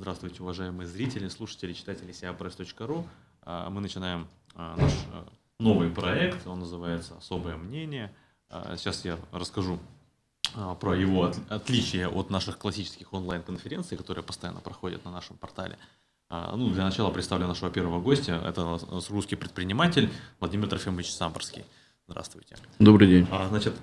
Здравствуйте, уважаемые зрители, слушатели, читатели siapress.ru. А, мы начинаем а, наш а, новый проект, он называется «Особое мнение». Сейчас я расскажу про его отличие от наших классических онлайн-конференций, которые постоянно проходят на нашем портале. Ну, для начала представлю нашего первого гостя. Это русский предприниматель Владимир Трофимович Самборский. Здравствуйте. Добрый день. Значит,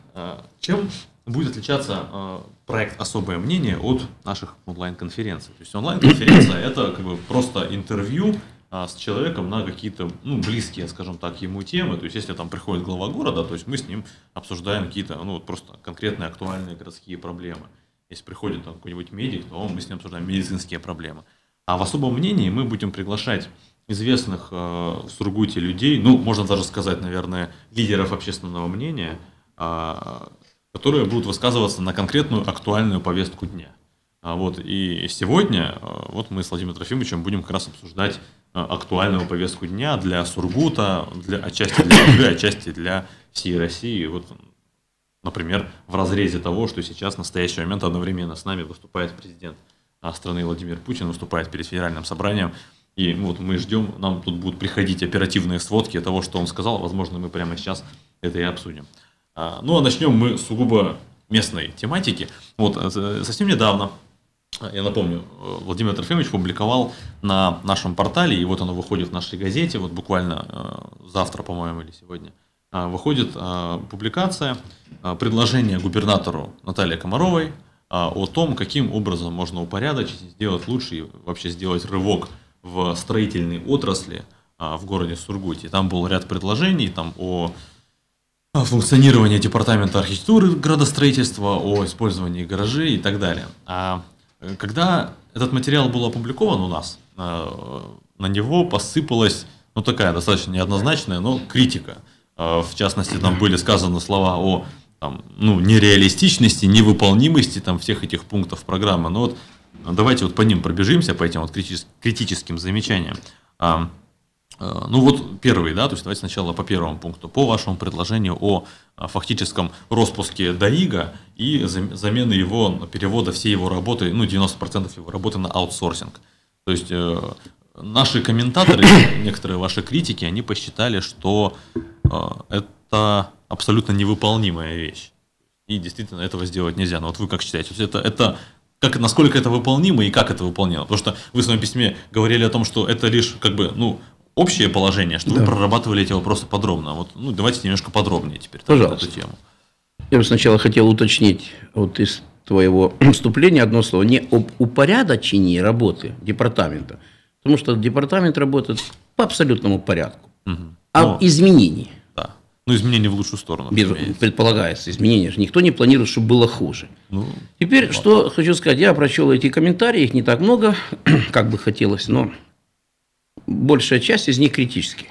чем будет отличаться э, проект «Особое мнение» от наших онлайн-конференций. То есть онлайн-конференция – это как бы просто интервью э, с человеком на какие-то ну, близкие, скажем так, ему темы. То есть если там приходит глава города, то есть мы с ним обсуждаем какие-то ну, вот просто конкретные актуальные городские проблемы. Если приходит там, какой-нибудь медик, то мы с ним обсуждаем медицинские проблемы. А в «Особом мнении» мы будем приглашать известных э, в Сургуте людей, ну, можно даже сказать, наверное, лидеров общественного мнения, а, которые будут высказываться на конкретную актуальную повестку дня. А, вот, и сегодня а, вот мы с Владимиром Трофимовичем будем как раз обсуждать а, актуальную повестку дня для Сургута, для, отчасти для Москвы, отчасти для всей России. Вот, например, в разрезе того, что сейчас в настоящий момент одновременно с нами выступает президент страны Владимир Путин, выступает перед федеральным собранием. И вот мы ждем, нам тут будут приходить оперативные сводки того, что он сказал. Возможно, мы прямо сейчас это и обсудим. А, ну а начнем мы сугубо местной тематики. Вот э, совсем недавно, э, я напомню, э, Владимир Трофимович публиковал на нашем портале, и вот оно выходит в нашей газете, вот буквально завтра, по-моему, или сегодня, выходит публикация, предложение губернатору Наталье Комаровой о том, каким образом можно упорядочить, сделать лучше и вообще сделать рывок в строительной отрасли в городе Сургуте. Там был ряд предложений там о о а, функционировании департамента архитектуры градостроительства, о использовании гаражей и так далее. А э, когда этот материал был опубликован у нас, э, на него посыпалась, ну такая достаточно неоднозначная, но критика. Э, в частности, там были сказаны слова о там, ну, нереалистичности, невыполнимости там, всех этих пунктов программы. Но ну, вот давайте вот по ним пробежимся, по этим вот критическим замечаниям. Э, ну вот первый, да, то есть давайте сначала по первому пункту. По вашему предложению о а, фактическом распуске Даига и замены его, перевода всей его работы, ну 90% его работы на аутсорсинг. То есть э, наши комментаторы, некоторые ваши критики, они посчитали, что э, это абсолютно невыполнимая вещь. И действительно этого сделать нельзя. Но вот вы как считаете, это, это как, насколько это выполнимо и как это выполнимо. Потому что вы в своем письме говорили о том, что это лишь как бы, ну, общее положение, что да. вы прорабатывали эти вопросы подробно. Вот, ну, давайте немножко подробнее теперь Пожалуйста. эту тему. Я бы сначала хотел уточнить вот из твоего вступления одно слово. Не об упорядочении работы департамента, потому что департамент работает по абсолютному порядку, угу. а Но... Ну, изменении. Да. Ну, изменения в лучшую сторону. Без, предполагается изменения. Никто не планирует, чтобы было хуже. Ну, Теперь, ладно. что хочу сказать. Я прочел эти комментарии, их не так много, как бы хотелось, но большая часть из них критические,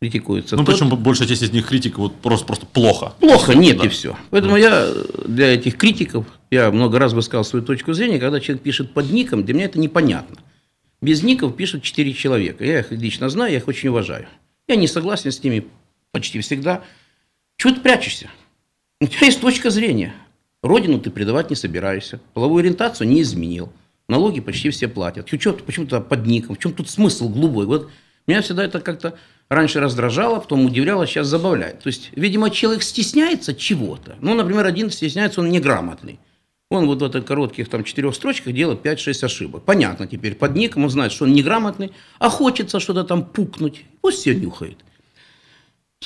критикуется. Ну, тот... причем большая часть из них критик вот просто, просто плохо. Плохо, нет да. и все. Поэтому mm. я для этих критиков, я много раз высказал свою точку зрения, когда человек пишет под ником, для меня это непонятно. Без ников пишут четыре человека. Я их лично знаю, я их очень уважаю. Я не согласен с ними почти всегда. Чего ты прячешься? У тебя есть точка зрения. Родину ты предавать не собираешься. Половую ориентацию не изменил. Налоги почти все платят. Учет почему-то под ником. В чем тут смысл глубокий? Вот меня всегда это как-то раньше раздражало, потом удивляло, сейчас забавляет. То есть, видимо, человек стесняется чего-то. Ну, например, один стесняется, он неграмотный. Он вот в этих коротких там четырех строчках делает 5-6 ошибок. Понятно теперь, под ником он знает, что он неграмотный, а хочется что-то там пукнуть. Пусть все нюхает.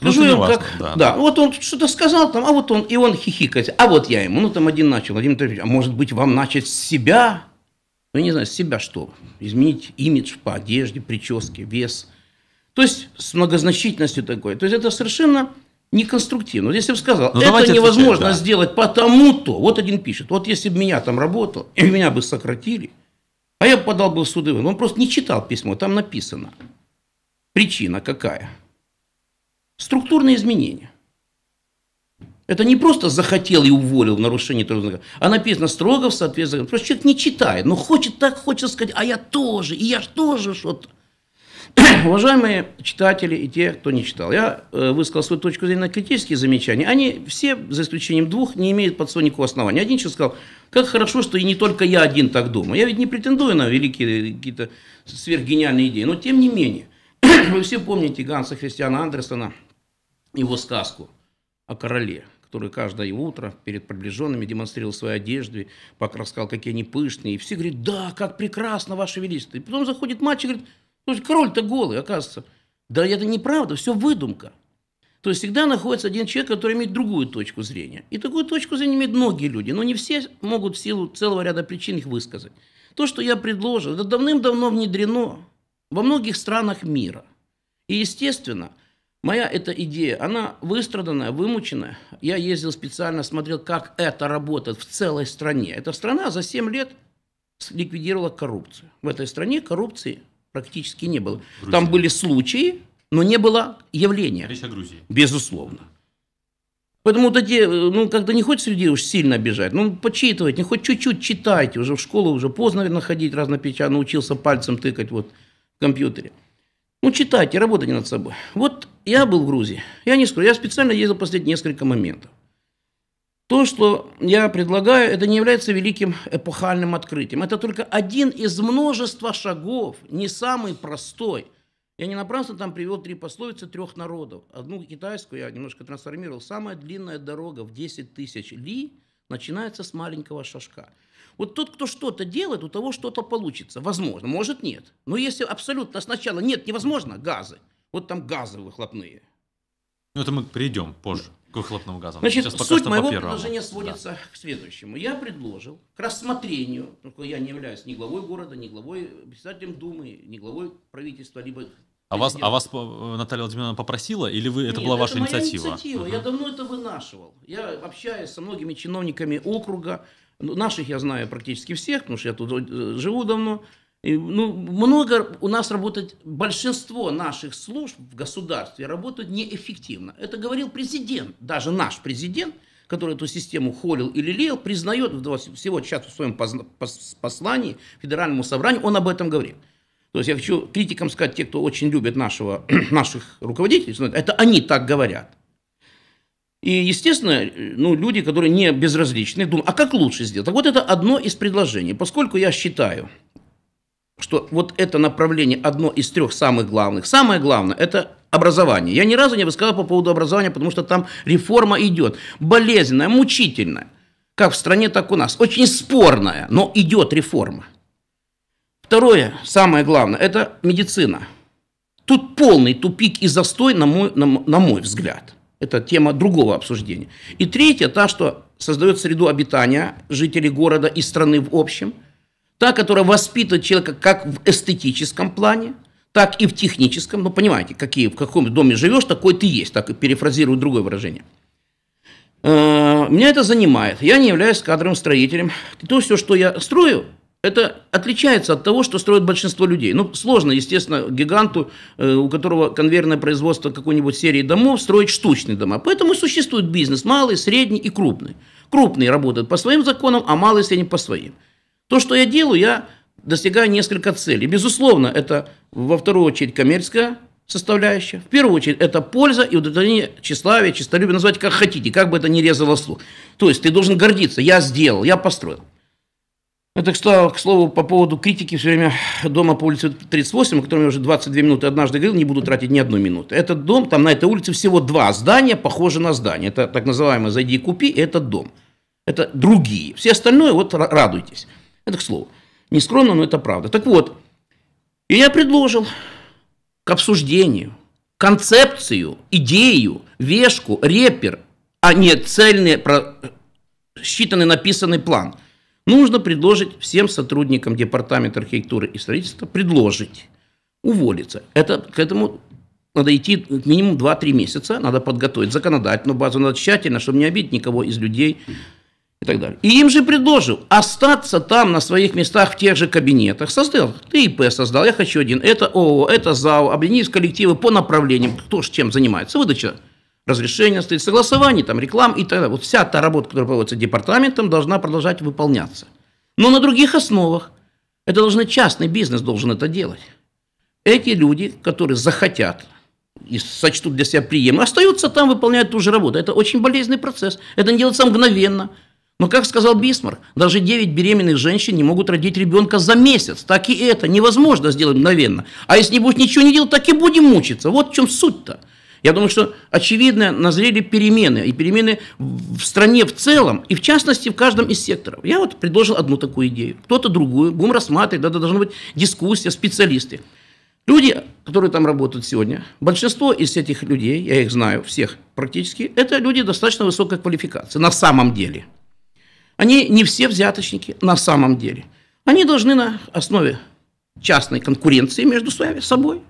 Ну, Скажу ну, им, важно, как, да. да, вот он что-то сказал там, а вот он, и он хихикает, а вот я ему, ну там один начал, Владимир а может быть вам начать с себя? ну, не знаю, себя что? Изменить имидж по одежде, прическе, вес. То есть с многозначительностью такой. То есть это совершенно неконструктивно. Вот если бы сказал, ну, это невозможно отвечать, да. сделать потому-то, вот один пишет, вот если бы меня там работал, и меня бы сократили, а я бы подал бы в суды. Он просто не читал письмо, там написано. Причина какая? Структурные изменения. Это не просто захотел и уволил в нарушении трудного а написано строго в соответствии. Просто человек не читает, но хочет так, хочет сказать, а я тоже, и я тоже что-то. Уважаемые читатели и те, кто не читал, я э, высказал свою точку зрения на критические замечания. Они все, за исключением двух, не имеют под собой никакого основания. Один человек сказал, как хорошо, что и не только я один так думаю. Я ведь не претендую на великие э, какие-то сверхгениальные идеи, но тем не менее. Вы все помните Ганса Христиана Андерсона, его сказку о короле который каждое утро перед приближенными демонстрировал свои одежды, пока рассказал, какие они пышные. И все говорят, да, как прекрасно, Ваше Величество. И потом заходит мальчик и говорит, король-то голый, оказывается. Да это неправда, все выдумка. То есть всегда находится один человек, который имеет другую точку зрения. И такую точку зрения имеют многие люди, но не все могут в силу целого ряда причин их высказать. То, что я предложил, это давным-давно внедрено во многих странах мира. И, естественно, Моя эта идея, она выстраданная, вымученная. Я ездил специально, смотрел, как это работает в целой стране. Эта страна за 7 лет ликвидировала коррупцию. В этой стране коррупции практически не было. Грузия. Там были случаи, но не было явления. Речь о Грузии. Безусловно. Поэтому вот эти, ну, когда не хочется людей уж сильно обижать, ну, почитывайте, ну, хоть чуть-чуть читайте, уже в школу уже поздно находить разнопечатно, научился пальцем тыкать вот в компьютере. Ну, читайте, работайте над собой. Вот я был в Грузии. Я не скажу, я специально ездил последние несколько моментов. То, что я предлагаю, это не является великим эпохальным открытием. Это только один из множества шагов, не самый простой. Я не напрасно там привел три пословицы трех народов. Одну китайскую я немножко трансформировал. Самая длинная дорога в 10 тысяч ли начинается с маленького шажка. Вот тот, кто что-то делает, у того что-то получится. Возможно, может нет. Но если абсолютно сначала нет, невозможно, газы. Вот там газы выхлопные. Ну это мы придем позже к выхлопным газам. Значит, Сейчас суть моего предложения сводится да. к следующему. Я предложил к рассмотрению, только я не являюсь ни главой города, ни главой председателем Думы, ни главой правительства, либо а вас, а вас э, Наталья Владимировна попросила, или вы, это Нет, была это ваша моя инициатива? инициатива. Угу. Я давно это вынашивал. Я общаюсь со многими чиновниками округа, ну, наших я знаю практически всех, потому что я тут э, живу давно. И, ну, много у нас работает, большинство наших служб в государстве работают неэффективно. Это говорил президент, даже наш президент, который эту систему холил или лелеял, признает всего сейчас в своем послании Федеральному собранию, он об этом говорит. То есть я хочу критикам сказать, те, кто очень любит нашего, наших руководителей, это они так говорят. И, естественно, э, ну, люди, которые не безразличны, думают, а как лучше сделать? Так вот, это одно из предложений. Поскольку я считаю, что вот это направление одно из трех самых главных. Самое главное – это образование. Я ни разу не высказал по поводу образования, потому что там реформа идет. Болезненная, мучительная. Как в стране, так у нас. Очень спорная, но идет реформа. Второе, самое главное – это медицина. Тут полный тупик и застой, на мой, на, на мой взгляд. Это тема другого обсуждения. И третья, та, что создает среду обитания жителей города и страны в общем. Та, которая воспитывает человека как в эстетическом плане, так и в техническом. Ну, понимаете, какие, в каком доме живешь, такой ты есть. Так и перефразирую другое выражение. Э, меня это занимает. Я не являюсь кадровым строителем. То все, что я строю, это отличается от того, что строит большинство людей. Ну, сложно, естественно, гиганту, э, у которого конвейерное производство какой-нибудь серии домов, строить штучные дома. Поэтому существует бизнес малый, средний и крупный. Крупные работают по своим законам, а малые, и средний по своим. То, что я делаю, я достигаю несколько целей. Безусловно, это во вторую очередь коммерческая составляющая. В первую очередь, это польза и удовлетворение тщеславия, честолюбие, называйте как хотите, как бы это ни резало слух. То есть, ты должен гордиться, я сделал, я построил. Это, к слову, по поводу критики все время дома по улице 38, о котором я уже 22 минуты однажды говорил, не буду тратить ни одну минуту. Этот дом, там на этой улице всего два здания, похожи на здание. Это так называемое «зайди и купи», и этот дом. Это другие. Все остальное, вот радуйтесь. Это, к слову, не скромно, но это правда. Так вот, и я предложил к обсуждению концепцию, идею, вешку, репер, а не цельный, считанный, написанный план – нужно предложить всем сотрудникам Департамента архитектуры и строительства предложить уволиться. Это, к этому надо идти минимум 2-3 месяца, надо подготовить законодательную базу, надо тщательно, чтобы не обидеть никого из людей и так далее. И им же предложил остаться там на своих местах в тех же кабинетах. Создал, ты ИП создал, я хочу один, это ООО, это ЗАО, объединить коллективы по направлениям, кто ж чем занимается, выдача разрешение стоит, согласование там, реклам и так далее. Вот вся та работа, которая проводится департаментом, должна продолжать выполняться. Но на других основах. Это должны частный бизнес должен это делать. Эти люди, которые захотят и сочтут для себя приемлемым, остаются там, выполняют ту же работу. Это очень болезненный процесс. Это не делается мгновенно. Но, как сказал Бисмарк, даже 9 беременных женщин не могут родить ребенка за месяц. Так и это невозможно сделать мгновенно. А если не будешь ничего не делать, так и будем мучиться. Вот в чем суть-то. Я думаю, что очевидно назрели перемены, и перемены в стране в целом, и в частности в каждом из секторов. Я вот предложил одну такую идею, кто-то другую, будем рассматривать, да должна быть дискуссия, специалисты. Люди, которые там работают сегодня, большинство из этих людей, я их знаю всех практически, это люди достаточно высокой квалификации на самом деле. Они не все взяточники на самом деле. Они должны на основе частной конкуренции между собой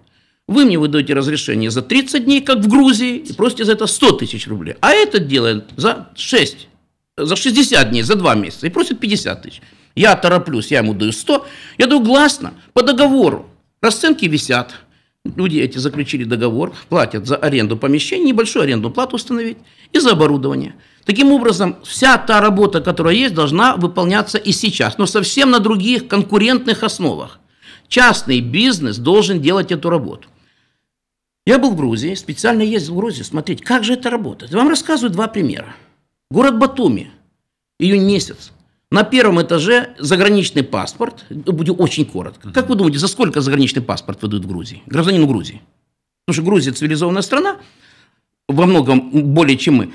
вы мне выдаете разрешение за 30 дней, как в Грузии, и просите за это 100 тысяч рублей. А этот делает за 6, за 60 дней, за 2 месяца, и просит 50 тысяч. Я тороплюсь, я ему даю 100. Я даю гласно, по договору. Расценки висят. Люди эти заключили договор, платят за аренду помещений, небольшую аренду плату установить и за оборудование. Таким образом, вся та работа, которая есть, должна выполняться и сейчас, но совсем на других конкурентных основах. Частный бизнес должен делать эту работу. Я был в Грузии, специально ездил в Грузию смотреть, как же это работает. вам рассказываю два примера. Город Батуми, июнь месяц. На первом этаже заграничный паспорт, буду очень коротко. Как вы думаете, за сколько заграничный паспорт выдают в Грузии? Гражданину Грузии. Потому что Грузия цивилизованная страна, во многом более, чем мы.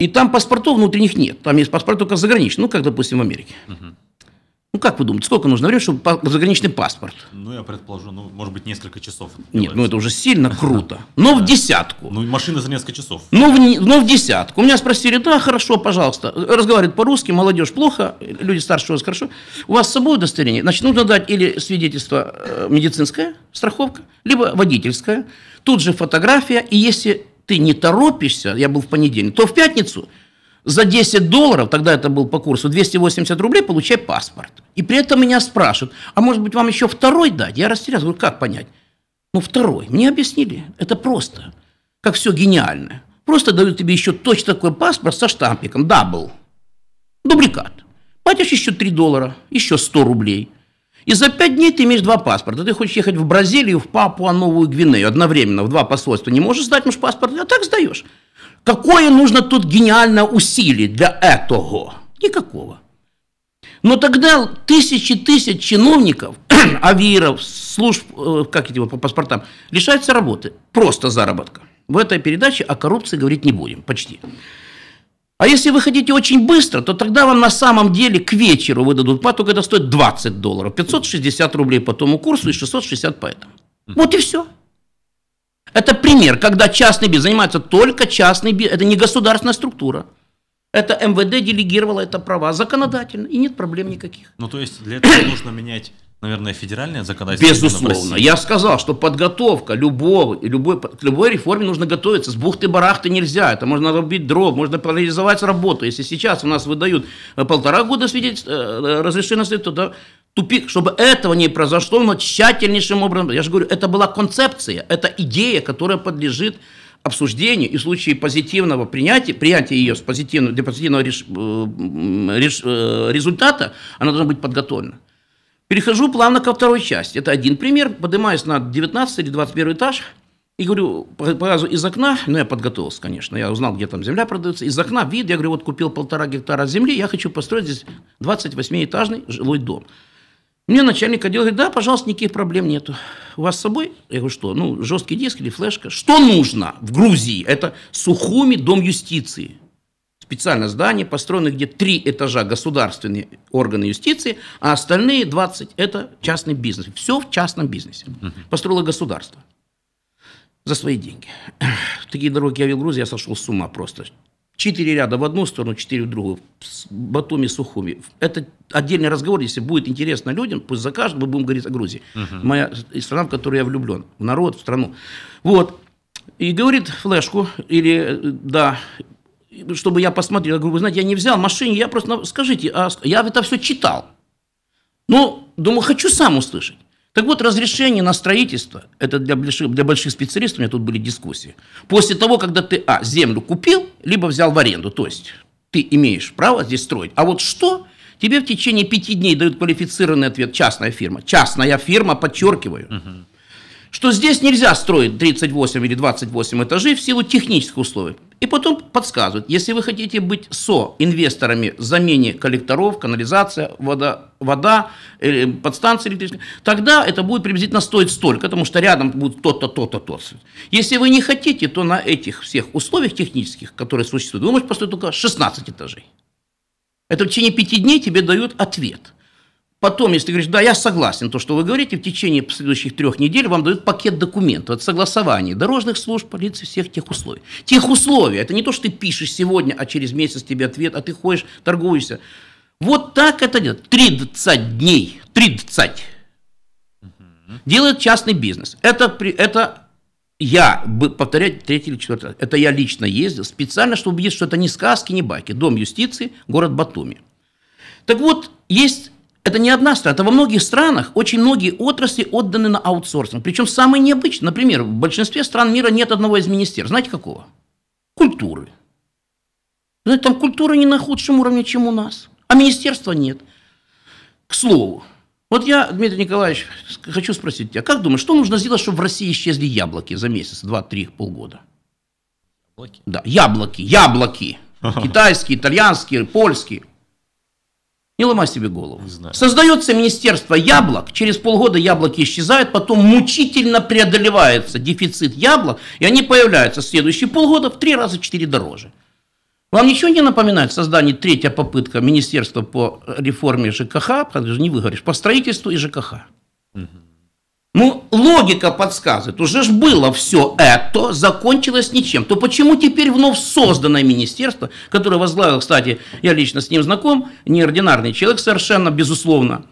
И там паспортов внутренних нет. Там есть паспорт только заграничный, ну, как, допустим, в Америке. Uh-huh. Ну, как вы думаете, сколько нужно времени, чтобы заграничный паспорт? Ну, я предположу, ну, может быть, несколько часов. Нет, ну это уже сильно круто. Но в десятку. Ну, машина за несколько часов. Ну, в, ну, в десятку. У меня спросили, да, хорошо, пожалуйста. Разговаривает по-русски, молодежь плохо, люди старше вас хорошо. У вас с собой удостоверение? Значит, нужно дать или свидетельство э, медицинское, страховка, либо водительское. Тут же фотография. И если ты не торопишься, я был в понедельник, то в пятницу – за 10 долларов, тогда это был по курсу 280 рублей, получай паспорт. И при этом меня спрашивают, а может быть вам еще второй дать? Я растерялся, говорю, как понять? Ну, второй. Мне объяснили, это просто, как все гениально. Просто дают тебе еще точно такой паспорт со штампиком, дабл, дубликат. Платишь еще 3 доллара, еще 100 рублей. И за 5 дней ты имеешь два паспорта. Ты хочешь ехать в Бразилию, в Папуа-Новую Гвинею одновременно, в два посольства. Не можешь сдать, муж паспорт, а так сдаешь. Какое нужно тут гениальное усилие для этого? Никакого. Но тогда тысячи тысяч чиновников, авиров, служб, э, как эти по паспортам, лишаются работы, просто заработка. В этой передаче о коррупции говорить не будем, почти. А если вы хотите очень быстро, то тогда вам на самом деле к вечеру выдадут паток это стоит 20 долларов, 560 рублей по тому курсу и 660 по этому. Вот и все. Это пример, когда частный бизнес занимается только частный бизнес, это не государственная структура. Это МВД делегировало это права законодательно, и нет проблем никаких. Ну, то есть для этого нужно менять, наверное, федеральное законодательство? Безусловно. Я сказал, что подготовка любого, любой, к любой реформе нужно готовиться. С бухты-барахты нельзя. Это можно рубить дров, можно парализовать работу. Если сейчас у нас выдают э, полтора года свидетельство, э, э, разрешение на то да, тупик, чтобы этого не произошло, но тщательнейшим образом. Я же говорю, это была концепция, это идея, которая подлежит обсуждению и в случае позитивного принятия, принятия ее с позитивного, для позитивного реш, э, реш, э, результата, она должна быть подготовлена. Перехожу плавно ко второй части. Это один пример. Поднимаюсь на 19 или 21 этаж и говорю, показываю из окна, ну я подготовился, конечно, я узнал, где там земля продается, из окна вид, я говорю, вот купил полтора гектара земли, я хочу построить здесь 28-этажный жилой дом. Мне начальник отдела говорит, да, пожалуйста, никаких проблем нету. У вас с собой? Я говорю, что? Ну, жесткий диск или флешка. Что нужно в Грузии? Это Сухуми, дом юстиции. специальное здание, построено где три этажа государственные органы юстиции, а остальные 20 – это частный бизнес. Все в частном бизнесе. Построило государство за свои деньги. Такие дороги я вел в Грузии, я сошел с ума просто. Четыре ряда в одну сторону, четыре в другую. Батуми, Сухуми. Это отдельный разговор, если будет интересно людям, пусть за закажут, мы будем говорить о Грузии. Угу. Моя страна, в которую я влюблен. В народ, в страну. Вот. И говорит флешку, или, э, да, чтобы я посмотрел. Я говорю, вы знаете, я не взял машине, я просто, ну, скажите, а... я это все читал. Ну, думаю, хочу сам услышать. Так вот, разрешение на строительство, это для больших, для больших специалистов, у меня тут были дискуссии, после того, когда ты, а, землю купил, либо взял в аренду, то есть ты имеешь право здесь строить. А вот что? Тебе в течение пяти дней дают квалифицированный ответ частная фирма. Частная фирма, подчеркиваю. Угу что здесь нельзя строить 38 или 28 этажей в силу технических условий. И потом подсказывают, если вы хотите быть со-инвесторами в замене коллекторов, канализация, вода, вода э, подстанции электрические, тогда это будет приблизительно стоить столько, потому что рядом будет то-то, то-то, то Если вы не хотите, то на этих всех условиях технических, которые существуют, вы можете построить только 16 этажей. Это в течение пяти дней тебе дают ответ – Потом, если ты говоришь, да, я согласен, то, что вы говорите, в течение последующих трех недель вам дают пакет документов от согласования дорожных служб, полиции, всех тех условий. Тех условий, это не то, что ты пишешь сегодня, а через месяц тебе ответ, а ты ходишь, торгуешься. Вот так это делает. 30 дней, 30. Делает частный бизнес. Это, это я, повторять третий или четвертый раз, это я лично ездил специально, чтобы убедиться, что это не сказки, не байки. Дом юстиции, город Батуми. Так вот, есть это не одна страна, это во многих странах очень многие отрасли отданы на аутсорсинг. Причем самое необычное, Например, в большинстве стран мира нет одного из министерств. Знаете какого? Культуры. Знаете, ну, там культура не на худшем уровне, чем у нас. А министерства нет. К слову, вот я, Дмитрий Николаевич, хочу спросить тебя, как думаешь, что нужно сделать, чтобы в России исчезли яблоки за месяц, два, три, полгода? Яблоки? Да, яблоки, яблоки. Китайские, итальянские, польские. Не ломай себе голову. Знаю. Создается министерство яблок, через полгода яблоки исчезают, потом мучительно преодолевается дефицит яблок, и они появляются в следующие полгода в три раза четыре дороже. Вам ничего не напоминает создание третья попытка Министерства по реформе ЖКХ, потому не выговоришь, по строительству и ЖКХ? Угу. Ну, логика подсказывает, уже ж было все это, закончилось ничем. То почему теперь вновь созданное министерство, которое возглавил, кстати, я лично с ним знаком, неординарный человек совершенно, безусловно.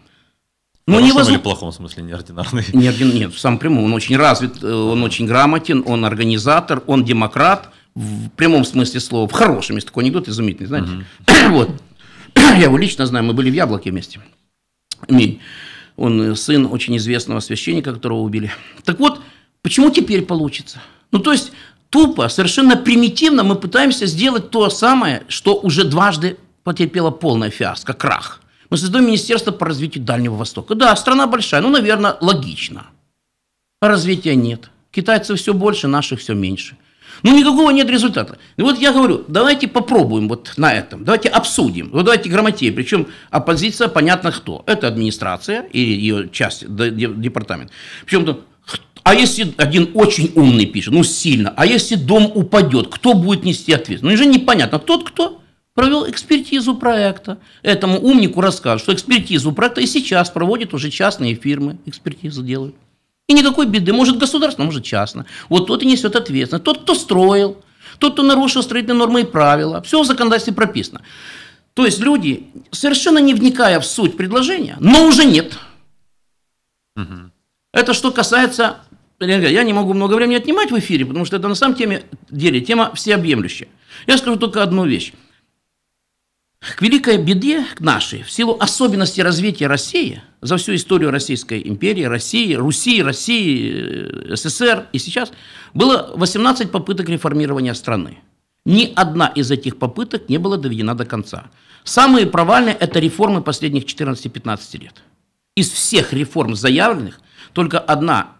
Но не воз... или плохом смысле неординарный? Неордин... Нет, в самом прямом, он очень развит, э, он очень грамотен, он организатор, он демократ, в прямом смысле слова, в хорошем, есть такой анекдот изумительный, знаете. Угу. вот. я его лично знаю, мы были в Яблоке вместе. Аминь. Он э, сын очень известного священника, которого убили. Так вот, почему теперь получится? Ну, то есть, тупо, совершенно примитивно мы пытаемся сделать то самое, что уже дважды потерпела полная фиаско, крах. Мы создаем Министерство по развитию Дальнего Востока. Да, страна большая, ну, наверное, логично. А развития нет. Китайцев все больше, наших все меньше – ну, никакого нет результата. И вот я говорю, давайте попробуем вот на этом, давайте обсудим. Вот давайте грамотеи, причем оппозиция понятно кто. Это администрация и ее часть, департамент. Причем там а если один очень умный пишет, ну сильно, а если дом упадет, кто будет нести ответственность? Ну, уже непонятно, тот, кто провел экспертизу проекта. Этому умнику расскажут, что экспертизу проекта и сейчас проводят уже частные фирмы, экспертизу делают. И никакой беды. Может государство, может частно. Вот тот и несет ответственность. Тот, кто строил, тот, кто нарушил строительные нормы и правила. Все в законодательстве прописано. То есть люди, совершенно не вникая в суть предложения, но уже нет. Угу. Это что касается... Я не могу много времени отнимать в эфире, потому что это на самом теме, деле тема всеобъемлющая. Я скажу только одну вещь. К великой беде к нашей, в силу особенностей развития России, за всю историю Российской империи, России, Руси, России, э, СССР и сейчас, было 18 попыток реформирования страны. Ни одна из этих попыток не была доведена до конца. Самые провальные – это реформы последних 14-15 лет. Из всех реформ заявленных, только одна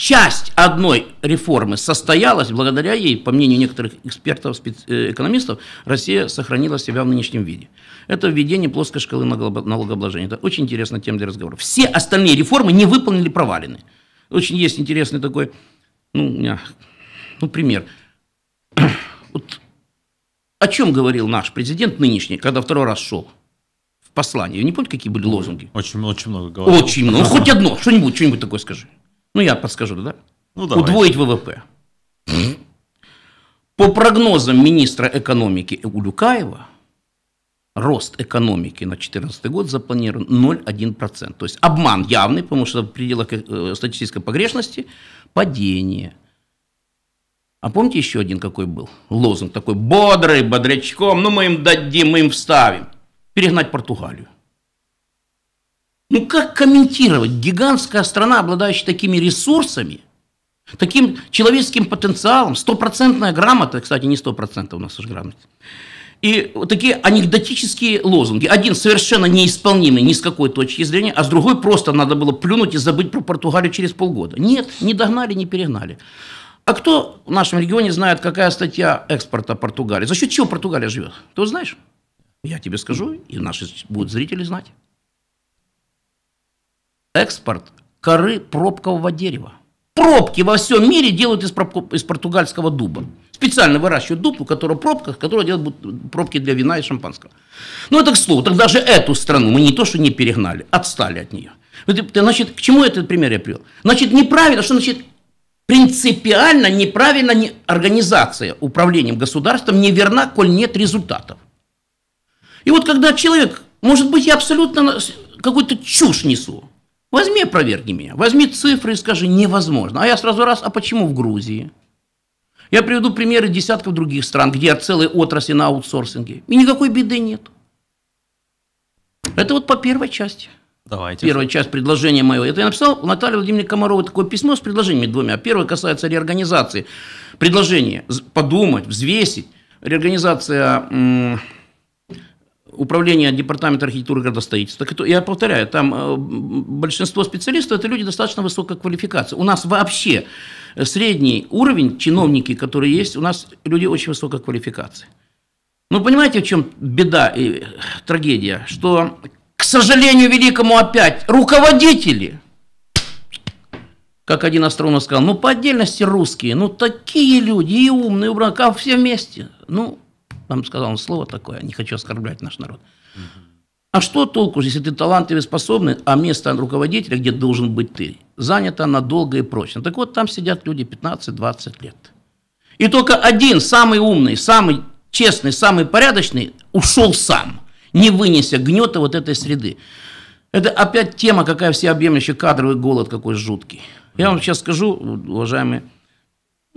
часть одной реформы состоялась, благодаря ей, по мнению некоторых экспертов, э, экономистов, Россия сохранила себя в нынешнем виде. Это введение плоской шкалы налогообложения. Это очень интересная тема для разговора. Все остальные реформы не выполнили, провалены. Очень есть интересный такой, ну, меня, ну пример. Вот о чем говорил наш президент нынешний, когда второй раз шел? В послание. Я не помню, какие были лозунги. Очень, очень много говорил. Очень много. Ну, хоть одно, что-нибудь, что-нибудь такое скажи. Ну, я подскажу, да? Ну, давай. Удвоить ВВП. По прогнозам министра экономики Улюкаева, рост экономики на 2014 год запланирован 0,1%. То есть обман явный, потому что в пределах э, статистической погрешности падение. А помните еще один какой был? Лозунг такой бодрый, бодрячком, ну мы им дадим, мы им вставим. Перегнать Португалию. Ну как комментировать? Гигантская страна, обладающая такими ресурсами, таким человеческим потенциалом, стопроцентная грамота, кстати, не сто у нас уже грамотность, и вот такие анекдотические лозунги. Один совершенно неисполнимый ни с какой точки зрения, а с другой просто надо было плюнуть и забыть про Португалию через полгода. Нет, не догнали, не перегнали. А кто в нашем регионе знает, какая статья экспорта Португалии? За счет чего Португалия живет? Ты вот знаешь? Я тебе скажу, и наши будут зрители знать экспорт коры пробкового дерева. Пробки во всем мире делают из, пробку, из португальского дуба. Специально выращивают дуб, у которого пробка, которого делают пробки для вина и шампанского. Ну, это к слову, так даже эту страну мы не то, что не перегнали, отстали от нее. Значит, к чему этот пример я привел? Значит, неправильно, что значит принципиально неправильно не, организация управлением государством не верна, коль нет результатов. И вот когда человек, может быть, я абсолютно какую-то чушь несу, Возьми, проверни меня. Возьми цифры и скажи, невозможно. А я сразу раз, а почему в Грузии? Я приведу примеры десятков других стран, где целые отрасли на аутсорсинге. И никакой беды нет. Это вот по первой части. Давайте. Первая часть предложения моего. Это я написал Наталье Владимировне Комаровой такое письмо с предложениями двумя. Первое касается реорганизации. Предложение подумать, взвесить. Реорганизация управление Департамента архитектуры и градостроительства. Я повторяю, там э, большинство специалистов – это люди достаточно высокой квалификации. У нас вообще средний уровень, чиновники, которые есть, у нас люди очень высокой квалификации. Ну, понимаете, в чем беда и э, трагедия? Что, к сожалению великому опять, руководители, как один астроном сказал, ну, по отдельности русские, ну, такие люди и умные, и а все вместе, ну, вам сказал он слово такое, не хочу оскорблять наш народ. А что толку, если ты талантливый, способный, а место руководителя, где должен быть ты, занято надолго и прочно. Так вот, там сидят люди 15-20 лет. И только один, самый умный, самый честный, самый порядочный, ушел сам, не вынеся гнета вот этой среды. Это опять тема, какая всеобъемлющая, кадровый голод какой жуткий. Я вам сейчас скажу, уважаемые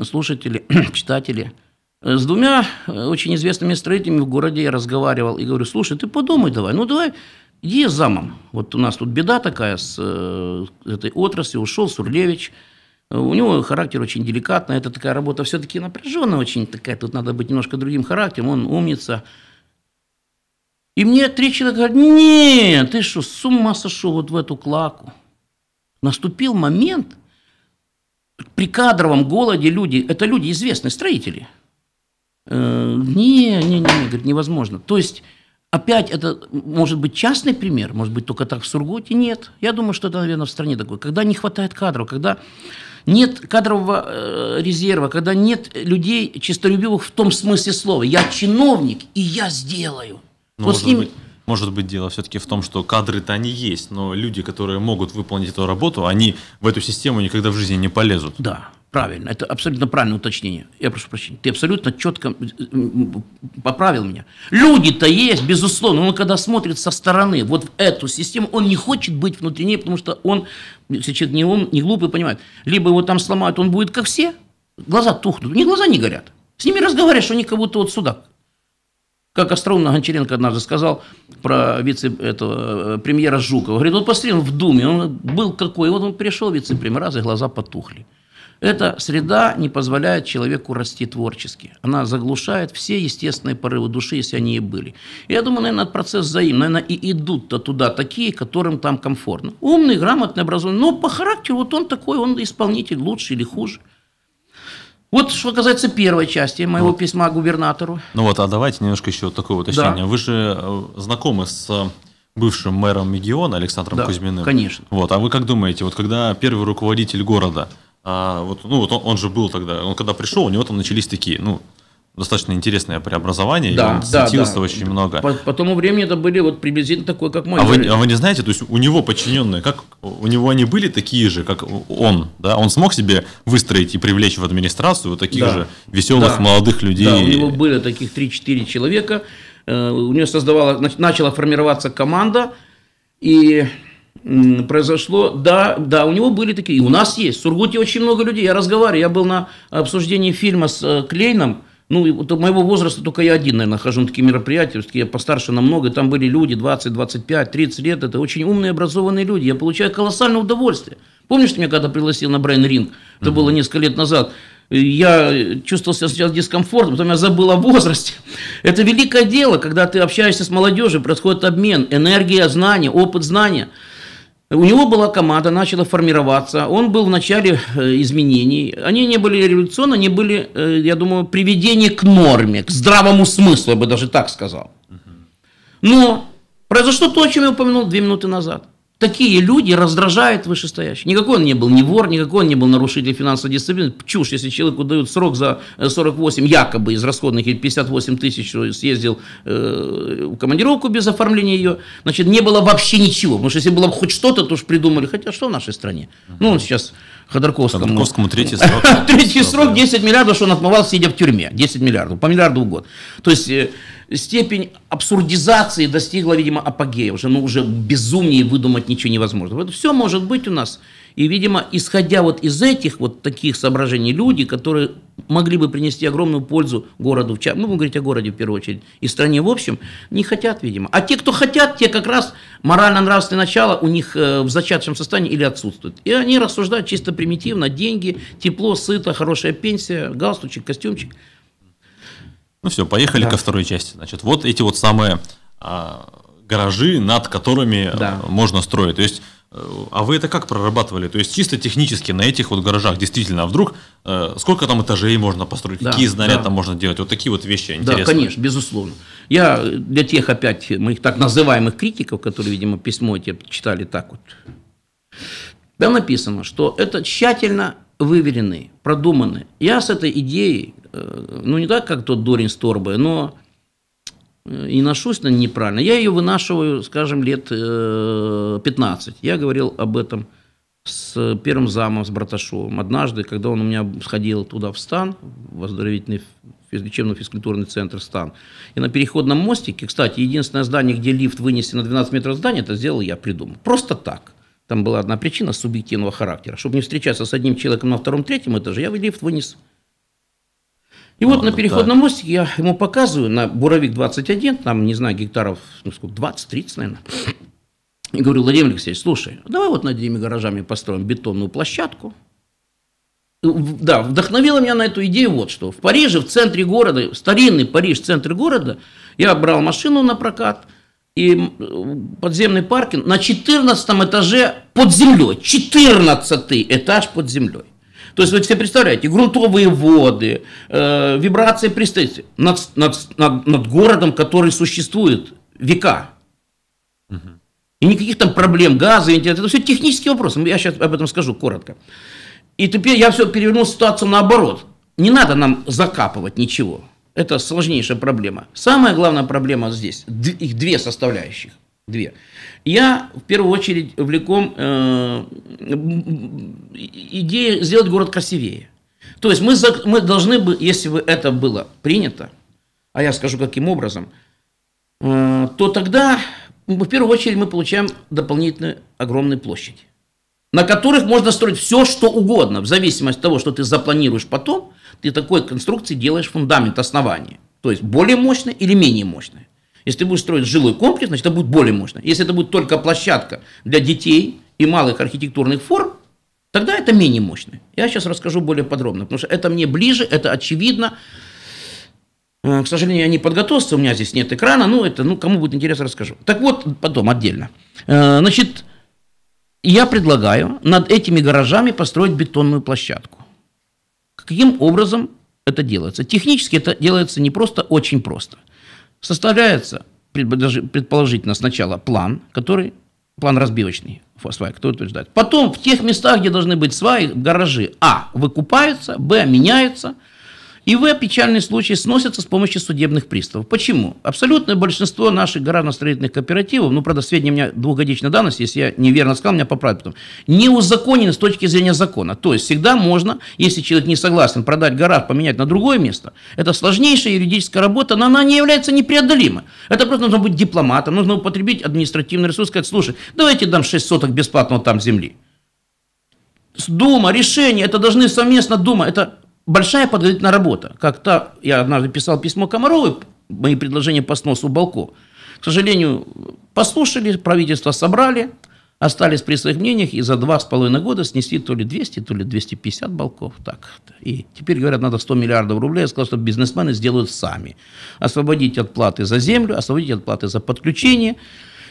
слушатели, читатели, Э, с двумя э, очень известными строителями в городе я разговаривал и говорю, слушай, ты подумай давай, ну давай, иди замом. Вот у нас тут беда такая э, с этой отрасли, ушел Сурлевич, у него характер очень деликатный, это такая работа все-таки напряженная очень такая, тут надо быть немножко другим характером, он умница. И мне три человека говорят, нет, ты что, с ума сошел вот в эту клаку. Наступил момент, при кадровом голоде люди, это люди известные, строители – Э, не, не, не, говорит, невозможно. То есть, опять это может быть частный пример, может быть только так в Сургуте, нет. Я думаю, что это, наверное, в стране такое. Когда не хватает кадров, когда нет кадрового э, резерва, когда нет людей честолюбивых в том смысле слова. Я чиновник, и я сделаю. Но ну, вот с ним... быть, может быть, дело все-таки в том, что кадры-то они есть, но люди, которые могут выполнить эту работу, они в эту систему никогда в жизни не полезут. Да, Правильно, это абсолютно правильное уточнение. Я прошу прощения. Ты абсолютно четко э, э, поправил меня. Люди-то есть, безусловно, но когда смотрит со стороны вот в эту систему, он не хочет быть внутри нее, потому что он, сейчас не он, не глупый, понимает. Либо его там сломают, он будет как все, глаза тухнут, у глаза не горят. С ними разговариваешь, они как будто вот судак. Как остроумно Гончаренко однажды сказал про вице-премьера э, Жукова. Говорит, вот посмотри, он в Думе, он был какой, вот он пришел вице-премьер, раз и глаза потухли. Эта среда не позволяет человеку расти творчески. Она заглушает все естественные порывы души, если они и были. я думаю, наверное, этот процесс взаимный. Наверное, и идут-то туда такие, которым там комфортно. Умный, грамотный, образованный. Но по характеру вот он такой, он исполнитель лучше или хуже. Вот что касается первой части моего ну вот. письма губернатору. Ну вот, а давайте немножко еще вот такое уточнение. Да. Вы же э, знакомы с э, бывшим мэром региона Александром да, Кузьминым. конечно. Вот, а вы как думаете, вот когда первый руководитель города – а, вот, ну, вот он, он же был тогда, он когда пришел, у него там начались такие, ну, достаточно интересные преобразования, да, и он светился да, да. очень много. По, по тому времени это были вот приблизительно такое, как мой. А вы, а вы не знаете, то есть у него подчиненные, как у него они были такие же, как он, да? Он смог себе выстроить и привлечь в администрацию вот таких да. же веселых да. молодых людей. Да, у него были таких 3-4 человека, э, у него создавала, начала формироваться команда, и произошло, да, да, у него были такие, и у нас есть, в Сургуте очень много людей, я разговариваю, я был на обсуждении фильма с э, Клейном, ну, моего возраста только я один, наверное, хожу на такие мероприятия, все-таки я постарше намного, там были люди 20, 25, 30 лет, это очень умные, образованные люди, я получаю колоссальное удовольствие. Помнишь, ты меня когда пригласил на Брайн Ринг, это mm-hmm. было несколько лет назад, я э, чувствовал себя сейчас дискомфорт, потом я забыл о возрасте. Это великое дело, когда ты общаешься с молодежью, происходит обмен, энергия знания, опыт знания – у него была команда, начала формироваться. Он был в начале э, изменений. Они не были революционны, они были, э, я думаю, приведение к норме, к здравому смыслу, я бы даже так сказал. Но произошло то, о чем я упомянул две минуты назад. Такие люди раздражают вышестоящих. Никакой он не был ни вор, никакой он не был нарушитель финансовой дисциплины. Чушь, если человеку дают срок за 48, э, якобы из расходных, или 58 тысяч съездил э, в командировку без оформления ее, значит, не было вообще ничего. Потому что если было хоть что-то, то уж придумали. Хотя что в нашей стране? Ну, он сейчас Ходорковскому. Ходорковскому третий срок. третий срок, 10 миллиардов, что он отмывал, сидя в тюрьме. 10 миллиардов, по миллиарду в год. То есть э, степень абсурдизации достигла, видимо, апогея. Уже, ну, уже безумнее выдумать ничего невозможно. Вот все может быть у нас. И, видимо, исходя вот из этих вот таких соображений, люди, которые могли бы принести огромную пользу городу, мы ну, будем говорить о городе в первую очередь, и стране в общем, не хотят, видимо. А те, кто хотят, те как раз морально-нравственное начало у них э, в зачаточном состоянии или отсутствует. И они рассуждают чисто примитивно, деньги, тепло, сыто, хорошая пенсия, галстучек, костюмчик – ну все, поехали да. ко второй части. Значит, вот эти вот самые а, гаражи, над которыми э, да. можно строить. То есть, э, а вы это как прорабатывали? То есть чисто технически на этих вот гаражах действительно, а вдруг э, сколько там этажей можно построить, да, какие здания да. там можно делать? Вот такие вот вещи интересные. Да, конечно, безусловно. Я для тех опять моих так называемых критиков, которые, видимо, письмо эти читали так вот, там написано, что это тщательно выверенные, продуманные. Я с этой идеей Э, ну не так, как тот дурень с торбой, но э, и ношусь на неправильно. Я ее вынашиваю, скажем, лет 15. Э, я говорил об этом с первым замом, с Браташовым. Однажды, когда он у меня сходил туда в стан, в оздоровительный лечебно-физкультурный центр стан, и на переходном мостике, кстати, единственное здание, где лифт вынесли на 12 метров здания, это сделал я, придумал. Просто так. Там была одна причина субъективного характера. Чтобы не встречаться с одним человеком на втором-третьем этаже, я лифт вынес и вот, ну, на переходном так. мостике я ему показываю на Буровик 21, там, не знаю, гектаров, ну сколько, 20-30, наверное. И говорю, Владимир Алексеевич, слушай, давай вот над этими гаражами построим бетонную площадку. Э, да, вдохновило меня на эту идею вот что. В Париже, в центре города, старинный Париж, в центре города, я брал машину на прокат, и подземный паркинг на 14 этаже под землей. 14 этаж под землей. То есть вы себе представляете, грунтовые воды, э, вибрации пристанции над, над, над, над городом, который существует века. Угу. И никаких там проблем газа, это все технические вопросы. Я сейчас об этом скажу коротко. И теперь я все перевернул ситуацию наоборот. Не надо нам закапывать ничего. Это сложнейшая проблема. Самая главная проблема здесь, их две составляющих. Две. Я в первую очередь влеком э, идея сделать город красивее. То есть мы, за, мы должны бы, если бы это было принято, а я скажу каким образом, э, то тогда ну, в первую очередь мы получаем дополнительные огромные площади, на которых можно строить все, что угодно, в зависимости от того, что ты запланируешь потом, ты такой конструкции делаешь фундамент, основание. То есть более мощное или менее мощное. Если ты будешь строить жилой комплекс, значит, это будет более мощно. Если это будет только площадка для детей и малых архитектурных форм, тогда это менее мощно. Я сейчас расскажу более подробно, потому что это мне ближе, это очевидно. Э, к сожалению, я не подготовился, у меня здесь нет экрана, но ну, это, ну, кому будет интересно, расскажу. Так вот, потом отдельно. Э, значит, я предлагаю над этими гаражами построить бетонную площадку. Каким образом это делается? Технически это делается не просто, очень просто – Составляется, предположительно, сначала план, который, план разбивочный, свай, кто утверждает. Потом в тех местах, где должны быть сваи, гаражи, а, выкупаются, б, меняются – и в печальные случаи сносятся с помощью судебных приставов. Почему? Абсолютное большинство наших городостроительных кооперативов, ну, правда, сведения у меня двухгодичная данность, если я неверно сказал, меня поправят потом, не узаконены с точки зрения закона. То есть всегда можно, если человек не согласен продать гараж, поменять на другое место, это сложнейшая юридическая работа, но она не является непреодолимой. Это просто нужно быть дипломатом, нужно употребить административный ресурс, сказать, слушай, давайте дам 6 соток бесплатного там земли. Дума, решение, это должны совместно дума, это большая подготовительная работа. Как-то я однажды писал письмо Комаровой, мои предложения по сносу Балко. К сожалению, послушали, правительство собрали, остались при своих мнениях и за два с половиной года снесли то ли 200, то ли 250 балков. Так. И теперь, говорят, надо 100 миллиардов рублей. Я сказал, что бизнесмены сделают сами. Освободить от платы за землю, освободить от платы за подключение.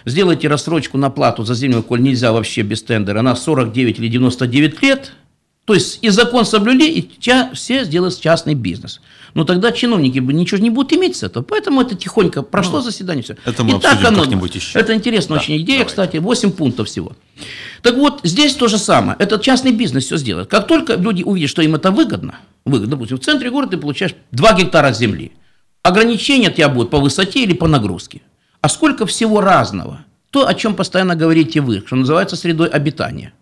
Сделайте рассрочку на плату за землю, коль нельзя вообще без тендера, на 49 или 99 лет – то есть и закон соблюли, и все сделают частный бизнес. Но тогда чиновники бы ничего не будут иметь с этого. Поэтому это тихонько прошло ну, заседание. Все. Это мы и обсудим как-нибудь еще. Это интересная да, очень идея, давайте. кстати. 8 пунктов всего. Так вот, здесь то же самое. Этот частный бизнес все сделает. Как только люди увидят, что им это выгодно, выгодно, допустим, в центре города ты получаешь 2 гектара земли. Ограничения у тебя будут по высоте или по нагрузке. А сколько всего разного. То, о чем постоянно говорите вы, что называется средой обитания.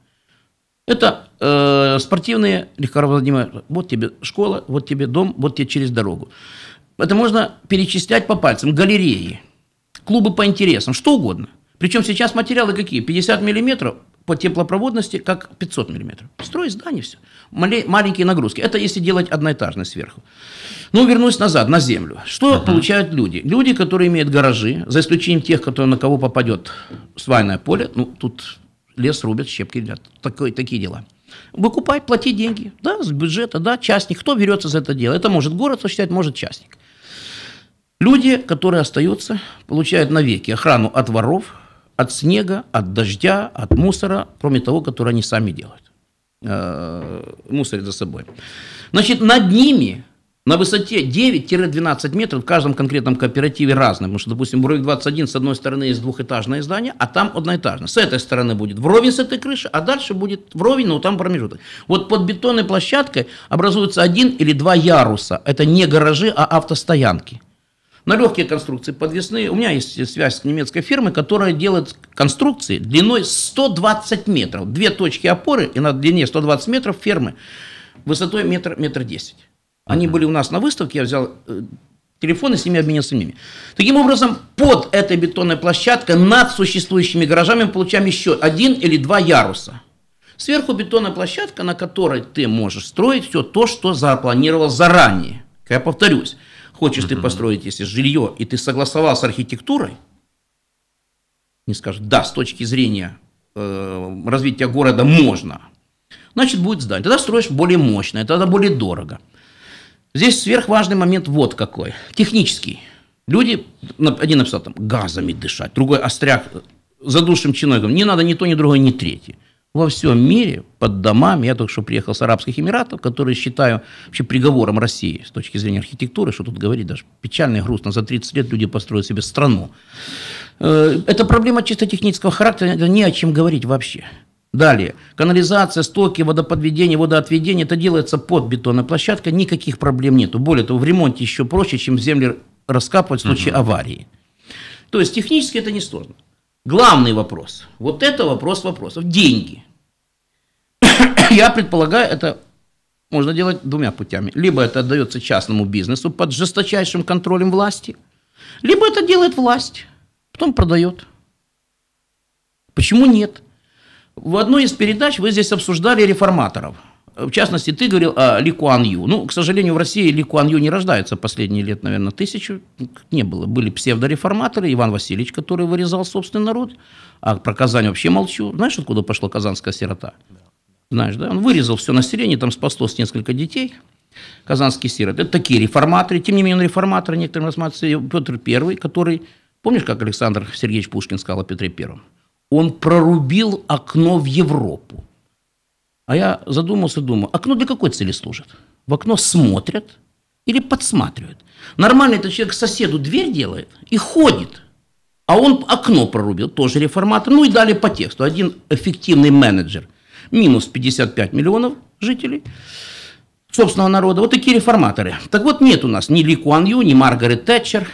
Это э, спортивные, легковознимые. Вот тебе школа, вот тебе дом, вот тебе через дорогу. Это можно перечислять по пальцам. Галереи, клубы по интересам, что угодно. Причем сейчас материалы какие? 50 миллиметров по теплопроводности, как 500 миллиметров. Строй здание все. Мале- маленькие нагрузки. Это если делать одноэтажность сверху. Ну, вернусь назад, на землю. Что uh-huh. получают люди? Люди, которые имеют гаражи, за исключением тех, которые на кого попадет свайное поле, ну, тут лес рубят, щепки едят. Такое, такие дела. Выкупать, платить деньги, да, с бюджета, да, частник. Кто берется за это дело? Это может город осуществлять, может частник. Люди, которые остаются, получают навеки охрану от воров, от снега, от дождя, от мусора, кроме того, который они сами делают. Э мусорят за собой. Значит, над ними на высоте 9-12 метров в каждом конкретном кооперативе разное. Потому что, допустим, Буровик 21 с одной стороны есть двухэтажное здание, а там одноэтажное. С этой стороны будет вровень с этой крыши, а дальше будет вровень, но там промежуток. Вот под бетонной площадкой образуются один или два яруса. Это не гаражи, а автостоянки. На легкие конструкции подвесные. У меня есть связь с немецкой фирмой, которая делает конструкции длиной 120 метров. Две точки опоры и на длине 120 метров фермы высотой метр, метр десять. Они были у нас на выставке, я взял э, телефоны с ними обменялся ними. Таким образом, под этой бетонной площадкой над существующими гаражами мы получаем еще один или два яруса. Сверху бетонная площадка, на которой ты можешь строить все то, что запланировал заранее. Как Я повторюсь, хочешь ты построить, если жилье, и ты согласовал с архитектурой, не скажут, да, с точки зрения э, развития города можно, значит будет здание. Тогда строишь более мощное, тогда более дорого. Здесь сверхважный момент вот какой. Технический. Люди, один написал там, газами дышать, другой остряк задушим чиновником. Не надо ни то, ни другое, ни третье. Во всем мире под домами, я только что приехал с Арабских Эмиратов, которые считаю вообще приговором России с точки зрения архитектуры, что тут говорить даже печально и грустно, за 30 лет люди построят себе страну. Э, это проблема чисто технического характера, это не о чем говорить вообще. Далее. Канализация, стоки, водоподведение, водоотведение. Это делается под бетонной площадкой. Никаких проблем нет. Более того, в ремонте еще проще, чем земли раскапывать в случае угу. аварии. То есть технически это не сложно. Главный вопрос. Вот это вопрос вопросов. Деньги. Я предполагаю, это можно делать двумя путями. Либо это отдается частному бизнесу под жесточайшим контролем власти, либо это делает власть, потом продает. Почему нет? В одной из передач вы здесь обсуждали реформаторов. В частности, ты говорил о Ли Куан Ю. Ну, к сожалению, в России Ли Куан Ю не рождается последние лет, наверное, тысячу. Не было. Были псевдореформаторы, Иван Васильевич, который вырезал собственный народ. А про Казань вообще молчу. Знаешь, откуда пошла казанская сирота? Знаешь, да? Он вырезал все население, там спаслось несколько детей. Казанские сироты. Это такие реформаторы. Тем не менее, он реформатор, некоторым рассматривается Петр Первый, который... Помнишь, как Александр Сергеевич Пушкин сказал о Петре Первом? он прорубил окно в Европу. А я задумался, думаю, окно для какой цели служит? В окно смотрят или подсматривают? Нормальный этот человек соседу дверь делает и ходит. А он окно прорубил, тоже реформатор. Ну и далее по тексту. Один эффективный менеджер. Минус 55 миллионов жителей собственного народа. Вот такие реформаторы. Так вот, нет у нас ни Ли Куан Ю, ни Маргарет Тэтчер.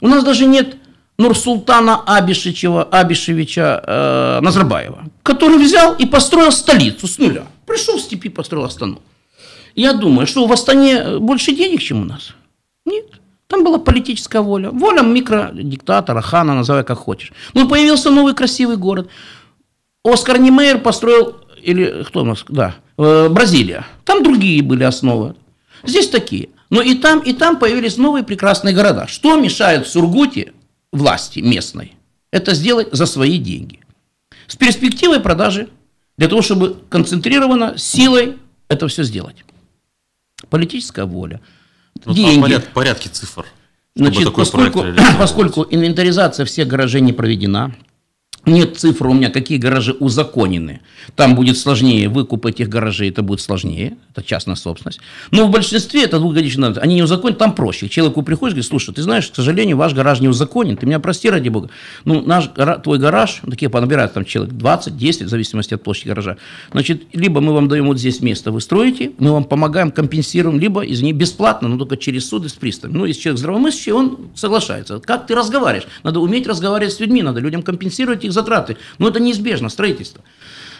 У нас даже нет Нурсултана Абишичева, Абишевича э, Назарбаева, который взял и построил столицу с нуля. Пришел в степи, построил Астану. Я думаю, что в Астане больше денег, чем у нас. Нет. Там была политическая воля. Воля микродиктатора, хана, называй как хочешь. Ну, появился новый красивый город. Оскар Немейер построил, или кто у нас, да, э, Бразилия. Там другие были основы. Здесь такие. Но и там, и там появились новые прекрасные города. Что мешает в Сургуте власти местной это сделать за свои деньги. С перспективой продажи, для того, чтобы концентрированно, силой это все сделать. Политическая воля. Ну, деньги. Поряд, порядки цифр. Значит, поскольку, поскольку инвентаризация всех гаражей не проведена, нет цифр у меня, какие гаражи узаконены. Там будет сложнее, выкуп этих гаражей, это будет сложнее, это частная собственность. Но в большинстве это двухгодичные, они не узаконены, там проще. человеку приходишь, говорит, слушай, ты знаешь, к сожалению, ваш гараж не узаконен, ты меня прости, ради бога. Ну, наш, твой гараж, такие понабирают там человек 20-10, в зависимости от площади гаража. Значит, либо мы вам даем вот здесь место, вы строите, мы вам помогаем, компенсируем, либо, извини, бесплатно, но только через суды с приставами. Ну, если человек здравомыслящий, он соглашается. Как ты разговариваешь? Надо уметь разговаривать с людьми, надо людям компенсировать их затраты. Но это неизбежно, строительство.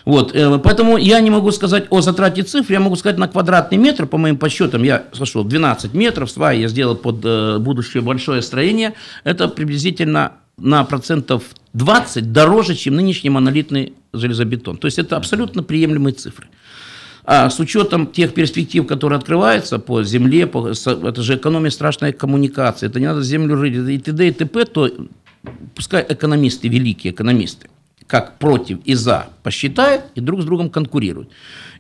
Вот, э, поэтому я не могу сказать о затрате цифр, я могу сказать на квадратный метр, по моим подсчетам, я слышал 12 метров, сваи я сделал под э, будущее большое строение, это приблизительно на процентов 20 дороже, чем нынешний монолитный железобетон. То есть это абсолютно приемлемые цифры. А с учетом тех перспектив, которые открываются по земле, по, это же экономия страшной коммуникации, это не надо землю рыть и т.д. и т.п., то пускай экономисты, великие экономисты, как против и за посчитают и друг с другом конкурируют.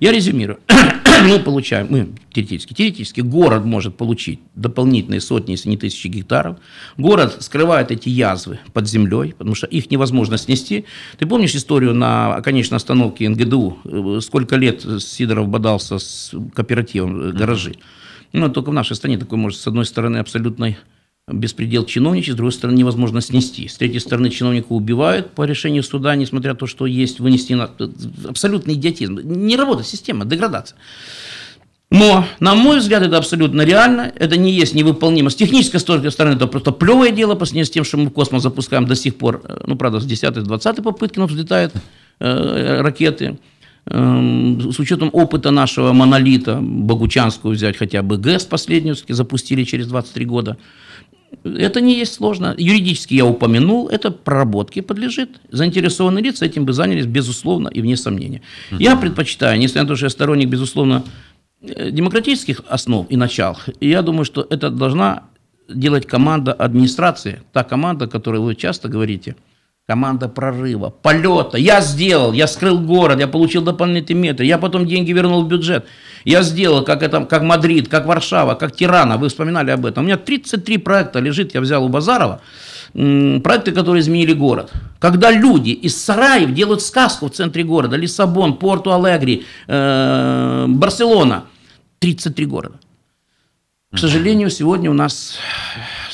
Я резюмирую. мы получаем, мы теоретически, теоретически город может получить дополнительные сотни, если не тысячи гектаров. Город скрывает эти язвы под землей, потому что их невозможно снести. Ты помнишь историю на конечной остановке НГДУ? Э, сколько лет Сидоров бодался с кооперативом э, гаражи? Ну, только в нашей стране такой, может, с одной стороны, абсолютной беспредел чиновничий, с другой стороны, невозможно снести. С третьей стороны, чиновника убивают по решению суда, несмотря на то, что есть вынести на абсолютный идиотизм. Не работает система, деградация. Но, на мой взгляд, это абсолютно реально, это не есть невыполнимо. С технической стороны это просто плевое дело по сравнению с тем, что мы в космос запускаем до сих пор, э, ну, правда, с 10-20 попытки нам взлетают э, ракеты эм, с учетом опыта нашего монолита, Богучанскую взять хотя бы ГЭС последнюю, все-таки запустили через 23 года, это не есть сложно. Юридически я упомянул, это проработке подлежит. Заинтересованные лица этим бы занялись, безусловно, и вне сомнения. Угу. Я предпочитаю, несмотря на то, что я сторонник, безусловно, э, демократических основ и начал, я думаю, что это должна делать команда администрации, та команда, о которой вы часто говорите – Команда прорыва, полета. Я сделал, я скрыл город, я получил дополнительные метры, я потом деньги вернул в бюджет. Я сделал, как, это, как Мадрид, как Варшава, как Тирана. Вы вспоминали об этом. У меня 33 проекта лежит, я взял у Базарова. Проекты, которые изменили город. Когда люди из сараев делают сказку в центре города. Лиссабон, Порту-Алегри, э, Барселона. 33 города. К сожалению, сегодня у нас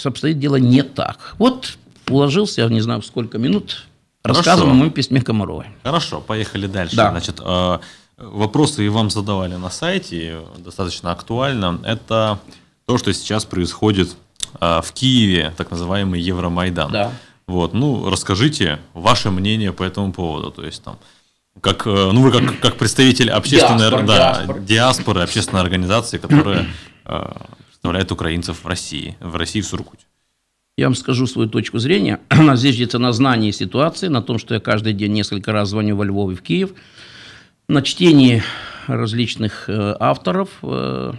обстоит дело не так. Вот уложился, я не знаю, сколько минут, Рассказываем о моем письме Комаровой. Хорошо, поехали дальше. Да. Значит, э, вопросы и вам задавали на сайте, достаточно актуально. Это то, что сейчас происходит э, в Киеве, так называемый Евромайдан. Да. Вот, ну, расскажите ваше мнение по этому поводу. То есть там, как, э, ну, вы как, как представитель общественной диаспор, да, диаспор. диаспоры, общественной организации, которая представляет украинцев в России, в России в Сургуте. Я вам скажу свою точку зрения. Она зиждется на знании ситуации, на том, что я каждый день несколько раз звоню во Львов и в Киев, на чтении различных э, авторов, э,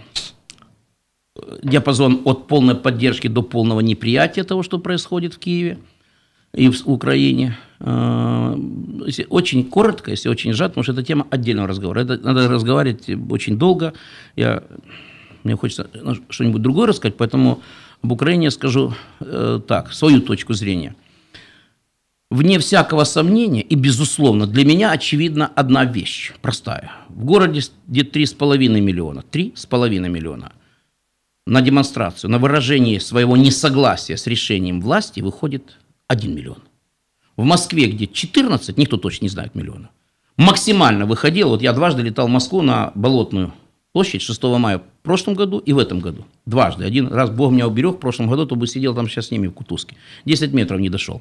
диапазон от полной поддержки до полного неприятия того, что происходит в Киеве и в Украине. Э, если очень коротко, если очень сжато, потому что это тема отдельного разговора. Это надо разговаривать очень долго. Я, мне хочется ну, что-нибудь другое рассказать, поэтому об Украине скажу э, так, свою точку зрения. Вне всякого сомнения и, безусловно, для меня очевидна одна вещь простая. В городе, где 3,5 миллиона, 3,5 миллиона на демонстрацию, на выражение своего несогласия с решением власти выходит 1 миллион. В Москве, где 14, никто точно не знает миллиона, максимально выходил, вот я дважды летал в Москву на Болотную, площадь 6 мая в прошлом году и в этом году. Дважды. Один раз Бог меня уберег в прошлом году, то бы сидел там сейчас с ними в Кутузке. 10 метров не дошел.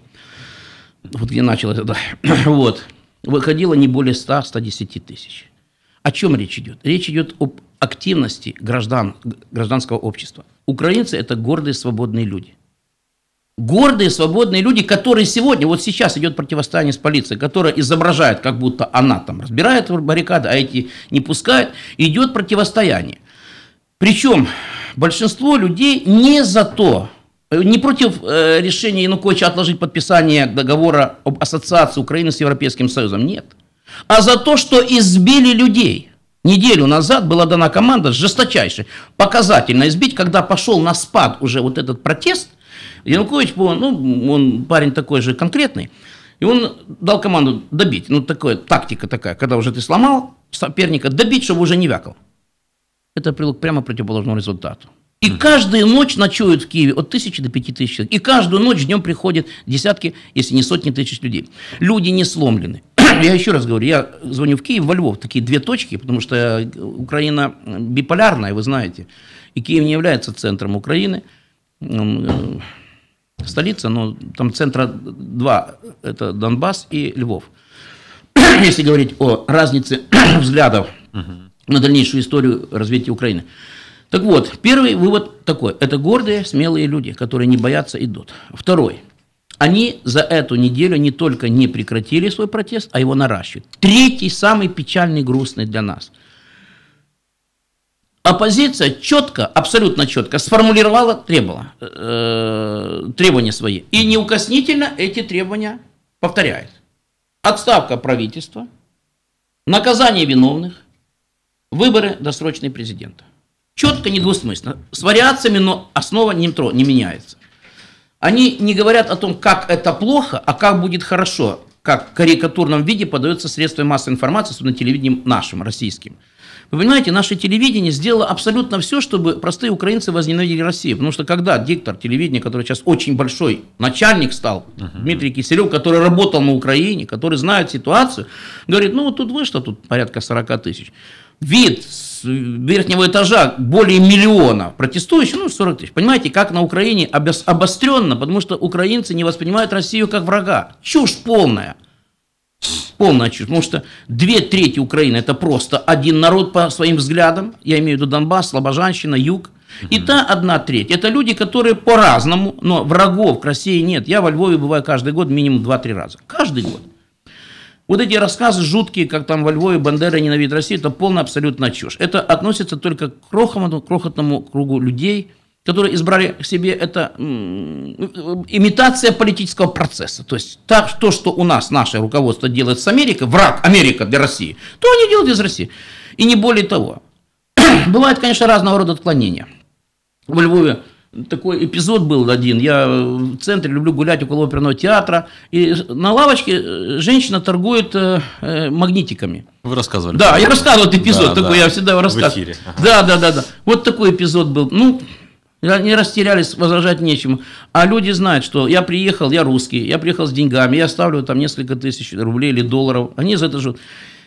Вот где началось это. вот. Выходило не более 100-110 тысяч. О чем речь идет? Речь идет об активности граждан, гражданского общества. Украинцы – это гордые, свободные люди гордые, свободные люди, которые сегодня, вот сейчас идет противостояние с полицией, которая изображает, как будто она там разбирает баррикады, а эти не пускают, идет противостояние. Причем большинство людей не за то, э, не против э, решения Януковича отложить подписание договора об ассоциации Украины с Европейским Союзом, нет. А за то, что избили людей – Неделю назад была дана команда жесточайшая, показательно избить, когда пошел на спад уже вот этот протест – Янукович, ну, он парень такой же конкретный, и он дал команду добить. Ну, такая тактика такая, когда уже ты сломал соперника, добить, чтобы уже не вякал. Это привело к прямо противоположному результату. И каждую ночь ночуют в Киеве от тысячи до пяти тысяч человек. И каждую ночь днем приходят десятки, если не сотни тысяч людей. Люди не сломлены. Я еще раз говорю, я звоню в Киев, во Львов, такие две точки, потому что э, Украина биполярная, вы знаете. И Киев не является центром Украины. Э, столица, но там центра два, это Донбасс и Львов. Если говорить о разнице взглядов на дальнейшую историю развития Украины. Так вот, первый вывод такой. Это гордые, смелые люди, которые не боятся, идут. Второй. Они за эту неделю не только не прекратили свой протест, а его наращивают. Третий, самый печальный, грустный для нас – оппозиция четко, абсолютно четко сформулировала требовала, э, требования свои. И неукоснительно эти требования повторяет. Отставка правительства, наказание виновных, выборы досрочные президента. Четко, недвусмысленно. С вариациями, но основа не, не меняется. Они не говорят о том, как это плохо, а как будет хорошо, как в карикатурном виде подается средства массовой информации, особенно телевидением нашим, российским. Вы понимаете, наше телевидение сделало абсолютно все, чтобы простые украинцы возненавидели Россию. Потому что когда диктор телевидения, который сейчас очень большой, начальник стал, uh-huh. Дмитрий Киселев, который работал на Украине, который знает ситуацию, говорит, ну вот тут вышло, тут порядка 40 тысяч. Вид с верхнего этажа более миллиона протестующих, ну 40 тысяч. Понимаете, как на Украине обостренно, потому что украинцы не воспринимают Россию как врага. Чушь полная. Полная чушь, потому что две трети Украины это просто один народ по своим взглядам, я имею в виду Донбасс, Слобожанщина, Юг, и та одна треть. Это люди, которые по-разному, но врагов к России нет. Я во Львове бываю каждый год минимум 2-3 раза. Каждый год. Вот эти рассказы жуткие, как там во Львове Бандера ненавидит Россию, это полная абсолютно чушь. Это относится только к крохотному, крохотному кругу людей, которые избрали к себе, это имитация политического процесса. То есть так, то, что у нас наше руководство делает с Америкой, враг Америка для России, то они делают из России. И не более того. Бывают, конечно, разного рода отклонения. В Львове такой эпизод был один. Я в центре люблю гулять около оперного театра. И на лавочке э, женщина торгует э, э, магнитиками. Вы рассказывали. Да, я рассказывал этот эпизод да, такой, да. я всегда его рассказывал. В эфире. Ага. Да, да, да, да. Вот такой эпизод был. Ну, они растерялись, возражать нечему. А люди знают, что я приехал, я русский, я приехал с деньгами, я ставлю там несколько тысяч рублей или долларов. Они за это живут.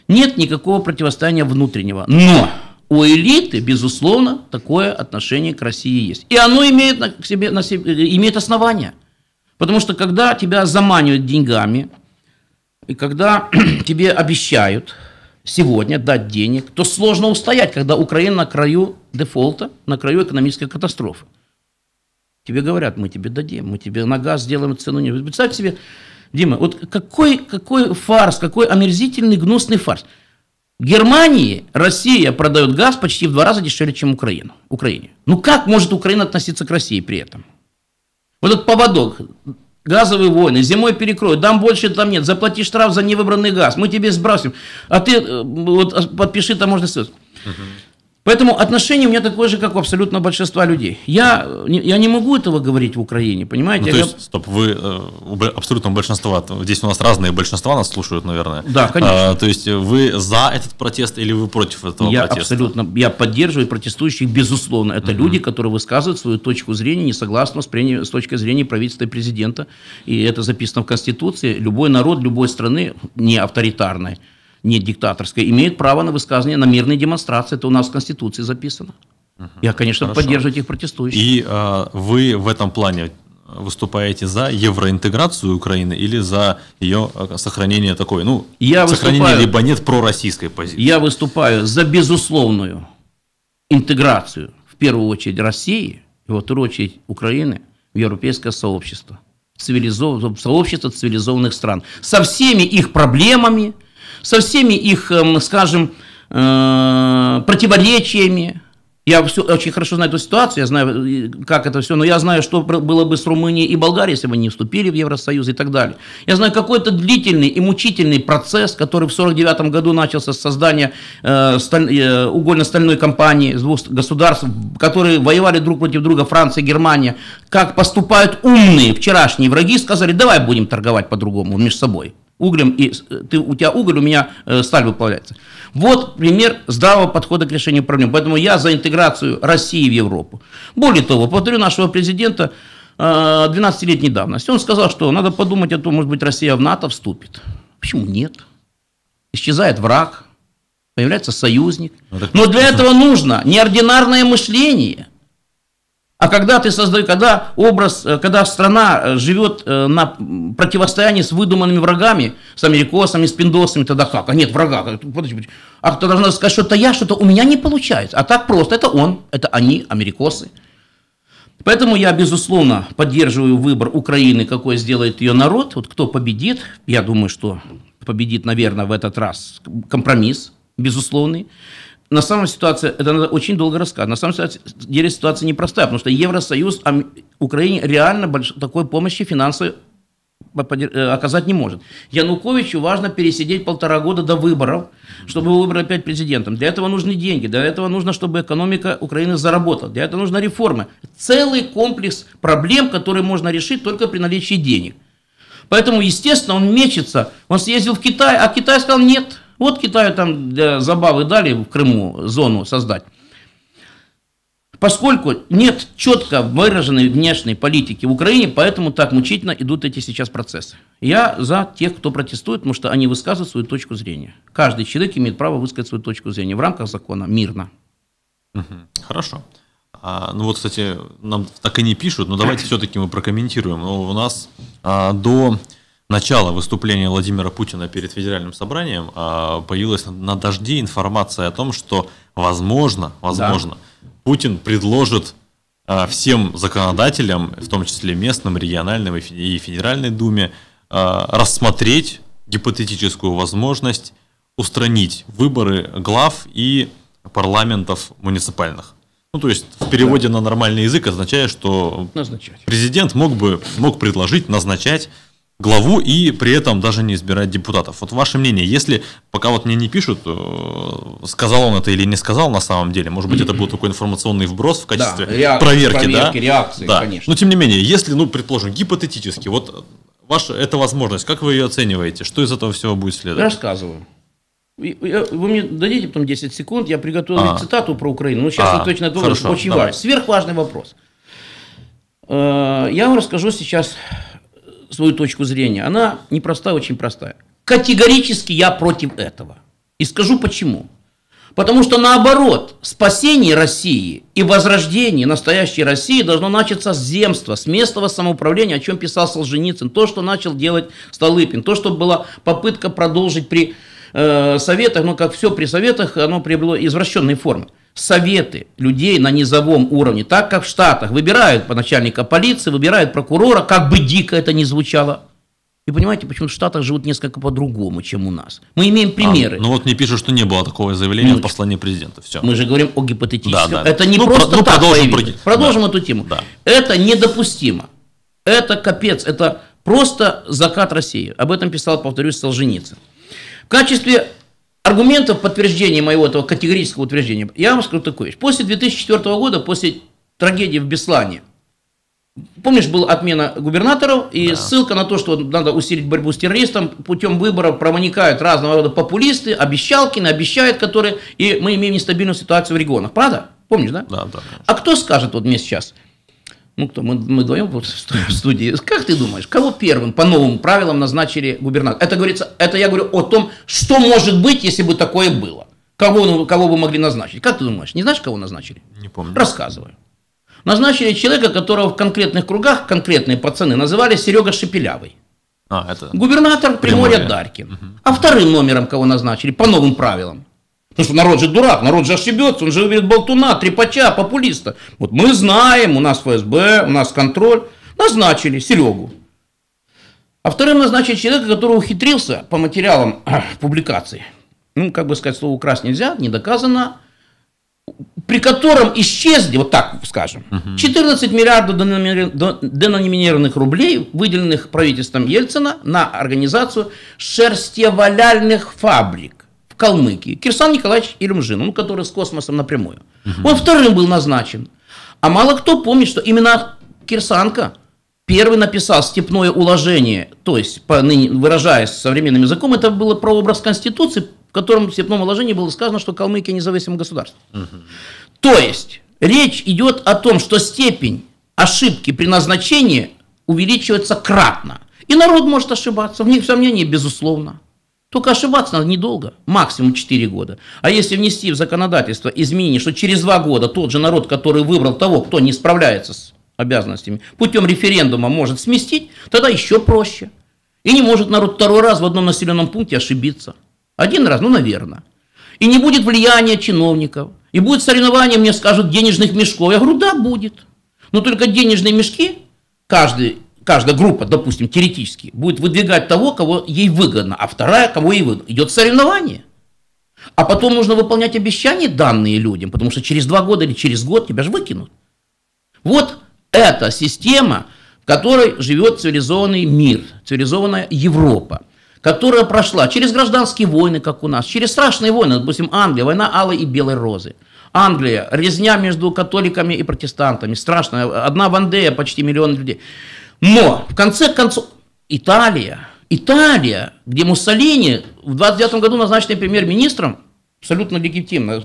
Нет никакого противостояния внутреннего. Но у элиты, безусловно, такое отношение к России есть. И оно имеет, на, к себе, на себе, э, имеет основания. Потому что когда тебя заманивают деньгами, и когда тебе обещают, сегодня дать денег, то сложно устоять, когда Украина на краю дефолта, на краю экономической катастрофы. Тебе говорят, мы тебе дадим, мы тебе на газ сделаем цену. Не... Представь себе, Дима, вот какой, какой фарс, какой омерзительный, гнусный фарс. В Германии Россия продает газ почти в два раза дешевле, чем Украина, Украине. Ну как может Украина относиться к России при этом? Вот этот поводок газовые войны, зимой перекроют, дам больше там нет, заплати штраф за невыбранный газ, мы тебе сбрасываем, а ты э, вот подпиши таможенный союз. Угу. Поэтому отношение у меня такое же, как у абсолютно большинства людей. Я, я не могу этого говорить в Украине, понимаете? Ну, то есть, стоп, вы э, абсолютно большинства, здесь у нас разные большинства нас слушают, наверное. Да, а, конечно. А, то есть вы за этот протест или вы против этого я протеста? Абсолютно, я поддерживаю протестующих, безусловно. Это mm-hmm. люди, которые высказывают свою точку зрения, не согласно с, с точки зрения правительства и президента. И это записано в Конституции. Любой народ любой страны, не авторитарной, не диктаторское, имеют право на высказывание, на мирные демонстрации. Это у нас в Конституции записано. Угу. Я, конечно, Хорошо. поддерживаю этих протестующих. И а, вы в этом плане выступаете за евроинтеграцию Украины или за ее а, сохранение такой, ну, я сохранение выступаю, либо нет пророссийской позиции? Я выступаю за безусловную интеграцию, в первую очередь, России, и во вторую очередь Украины в европейское сообщество. Цивилизов... Сообщество цивилизованных стран. Со всеми их проблемами, со всеми их, эм, скажем, э, противоречиями. Я все, очень хорошо знаю эту ситуацию, я знаю, как это все, но я знаю, что было бы с Румынией и Болгарией, если бы они не вступили в Евросоюз и так далее. Я знаю какой-то длительный и мучительный процесс, который в 1949 году начался с создания э, сталь, э, угольно-стальной компании с двух государств, которые воевали друг против друга, Франция и Германия. Как поступают умные вчерашние враги, сказали, давай будем торговать по-другому между собой углем, и э, ты, у тебя уголь, у меня э, сталь выплавляется. Вот пример здравого подхода к решению проблем. Поэтому я за интеграцию России в Европу. Более того, повторю нашего президента э, 12-летней давности. Он сказал, что надо подумать о а том, может быть, Россия в НАТО вступит. Почему нет? Исчезает враг, появляется союзник. Ну, Но для этого нужно неординарное мышление – а когда ты создаешь, когда образ, э, когда страна э, живет э, на противостоянии с выдуманными врагами, с америкосами, с пиндосами, тогда как? А нет, врага. а кто должна сказать, что-то я, что-то у меня не получается. А так просто, это он, это они, америкосы. Поэтому я, безусловно, поддерживаю выбор Украины, какой сделает ее народ. Вот кто победит, я думаю, что победит, наверное, в этот раз компромисс безусловный на самом ситуация, это надо очень долго рассказывать, на самом деле ситуация непростая, потому что Евросоюз а Украине реально больш, такой помощи финансовой э, оказать не может. Януковичу важно пересидеть полтора года до выборов, чтобы его выбрали опять президентом. Для этого нужны деньги, для этого нужно, чтобы экономика Украины заработала, для этого нужны реформы. Целый комплекс проблем, которые можно решить только при наличии денег. Поэтому, естественно, он мечется. Он съездил в Китай, а Китай сказал нет – вот Китаю там для э, забавы дали в Крыму зону создать. Поскольку нет четко выраженной внешней политики в Украине, поэтому так мучительно идут эти сейчас процессы. Я за тех, кто протестует, потому что они высказывают свою точку зрения. Каждый человек имеет право высказать свою точку зрения в рамках закона, мирно. Хорошо. А, ну вот, кстати, нам так и не пишут, но давайте все-таки мы прокомментируем. Ну у нас а, до начала выступления Владимира Путина перед федеральным собранием а, появилась на дожди информация о том, что возможно, возможно, да. Путин предложит а, всем законодателям, в том числе местным, региональным и федеральной думе, а, рассмотреть гипотетическую возможность устранить выборы глав и парламентов муниципальных. Ну, то есть в переводе да. на нормальный язык означает, что назначать. президент мог бы мог предложить назначать главу и при этом даже не избирать депутатов. Вот ваше мнение, если пока вот мне не пишут, э, сказал он это или не сказал на самом деле, может быть, это был такой информационный вброс в качестве да, реак- проверки, проверки, да? реакции, да. конечно. Но тем не менее, если, ну, предположим, гипотетически, вот ваша эта возможность, как вы ее оцениваете, что из этого всего будет следовать? Рассказываю. Э, вы мне дадите потом 10 секунд, я приготовил а. цитату про Украину, но ну, сейчас а. вы точно думаете, очень важно. Сверхважный вопрос. Э, я вам расскажу сейчас свою точку зрения. Она непростая, очень простая. Категорически я против этого. И скажу почему. Потому что наоборот, спасение России и возрождение настоящей России должно начаться с земства, с местного самоуправления, о чем писал Солженицын, то, что начал делать Столыпин, то, что была попытка продолжить при э, советах, но как все при советах, оно приобрело извращенные формы советы людей на низовом уровне, так как в Штатах выбирают начальника полиции, выбирают прокурора, как бы дико это ни звучало. И понимаете, почему в Штатах живут несколько по-другому, чем у нас. Мы имеем а, примеры. А, ну вот мне пишут, что не было такого заявления Минуточку. в послании президента. Все. Мы же говорим о гипотетическом. Да, да. Это не ну, просто про, ну, так продолжим, появилось. продолжим да. эту тему. Да. Это недопустимо. Это капец. Это просто закат России. Об этом писал, повторюсь, Солженицын. В качестве аргументов подтверждения моего этого категорического утверждения, я вам скажу такую вещь. После 2004 года, после трагедии в Беслане, Помнишь, была отмена губернаторов и да. ссылка на то, что надо усилить борьбу с террористом путем выборов промоникают разного рода популисты, обещалки, обещают которые, и мы имеем нестабильную ситуацию в регионах. Правда? Помнишь, да? Да, да. Конечно. А кто скажет вот мне сейчас, ну, кто, мы, мы вдвоем вот в студии. Как ты думаешь, кого первым по новым правилам назначили губернатор? Это говорится, это я говорю о том, что может быть, если бы такое было. Кого, ну, кого бы могли назначить? Как ты думаешь? Не знаешь, кого назначили? Не помню. Рассказываю. Назначили человека, которого в конкретных кругах конкретные пацаны называли Серега Шепелявый. А, это... Губернатор Приморья, Приморья. Даркин. Угу. А вторым номером кого назначили по новым правилам? Потому что народ же дурак, народ же ошибется, он же выберет болтуна, трепача, популиста. Вот мы знаем, у нас ФСБ, у нас контроль. Назначили Серегу. А вторым назначили человека, который ухитрился по материалам публикации. Ну, как бы сказать, слово украсть нельзя, не доказано. При котором исчезли, вот так скажем, 14 миллиардов деноминированных рублей, выделенных правительством Ельцина на организацию шерстеваляльных фабрик в Калмыкии, Кирсан Николаевич Ильмжин, ну, который с космосом напрямую. Угу. Он вторым был назначен. А мало кто помнит, что именно Кирсанка первый написал степное уложение, то есть, по, ныне, выражаясь современным языком, это было прообраз Конституции, в котором в степном уложении было сказано, что Калмыкия независимое государство. Угу. То есть, речь идет о том, что степень ошибки при назначении увеличивается кратно. И народ может ошибаться, в них сомнений, безусловно. Только ошибаться надо недолго, максимум 4 года. А если внести в законодательство изменение, что через 2 года тот же народ, который выбрал того, кто не справляется с обязанностями, путем референдума может сместить, тогда еще проще. И не может народ второй раз в одном населенном пункте ошибиться. Один раз, ну, наверное. И не будет влияния чиновников. И будет соревнование, мне скажут, денежных мешков. Я говорю, да, будет. Но только денежные мешки, каждый каждая группа, допустим, теоретически, будет выдвигать того, кого ей выгодно, а вторая, кого ей выгодно. Идет соревнование. А потом нужно выполнять обещания, данные людям, потому что через два года или через год тебя же выкинут. Вот эта система, в которой живет цивилизованный мир, цивилизованная Европа, которая прошла через гражданские войны, как у нас, через страшные войны, допустим, Англия, война Алой и Белой Розы. Англия, резня между католиками и протестантами, страшная, одна Вандея, почти миллион людей. Но, в конце концов, Италия, Италия, где Муссолини в 29 году назначенный премьер-министром, абсолютно легитимно,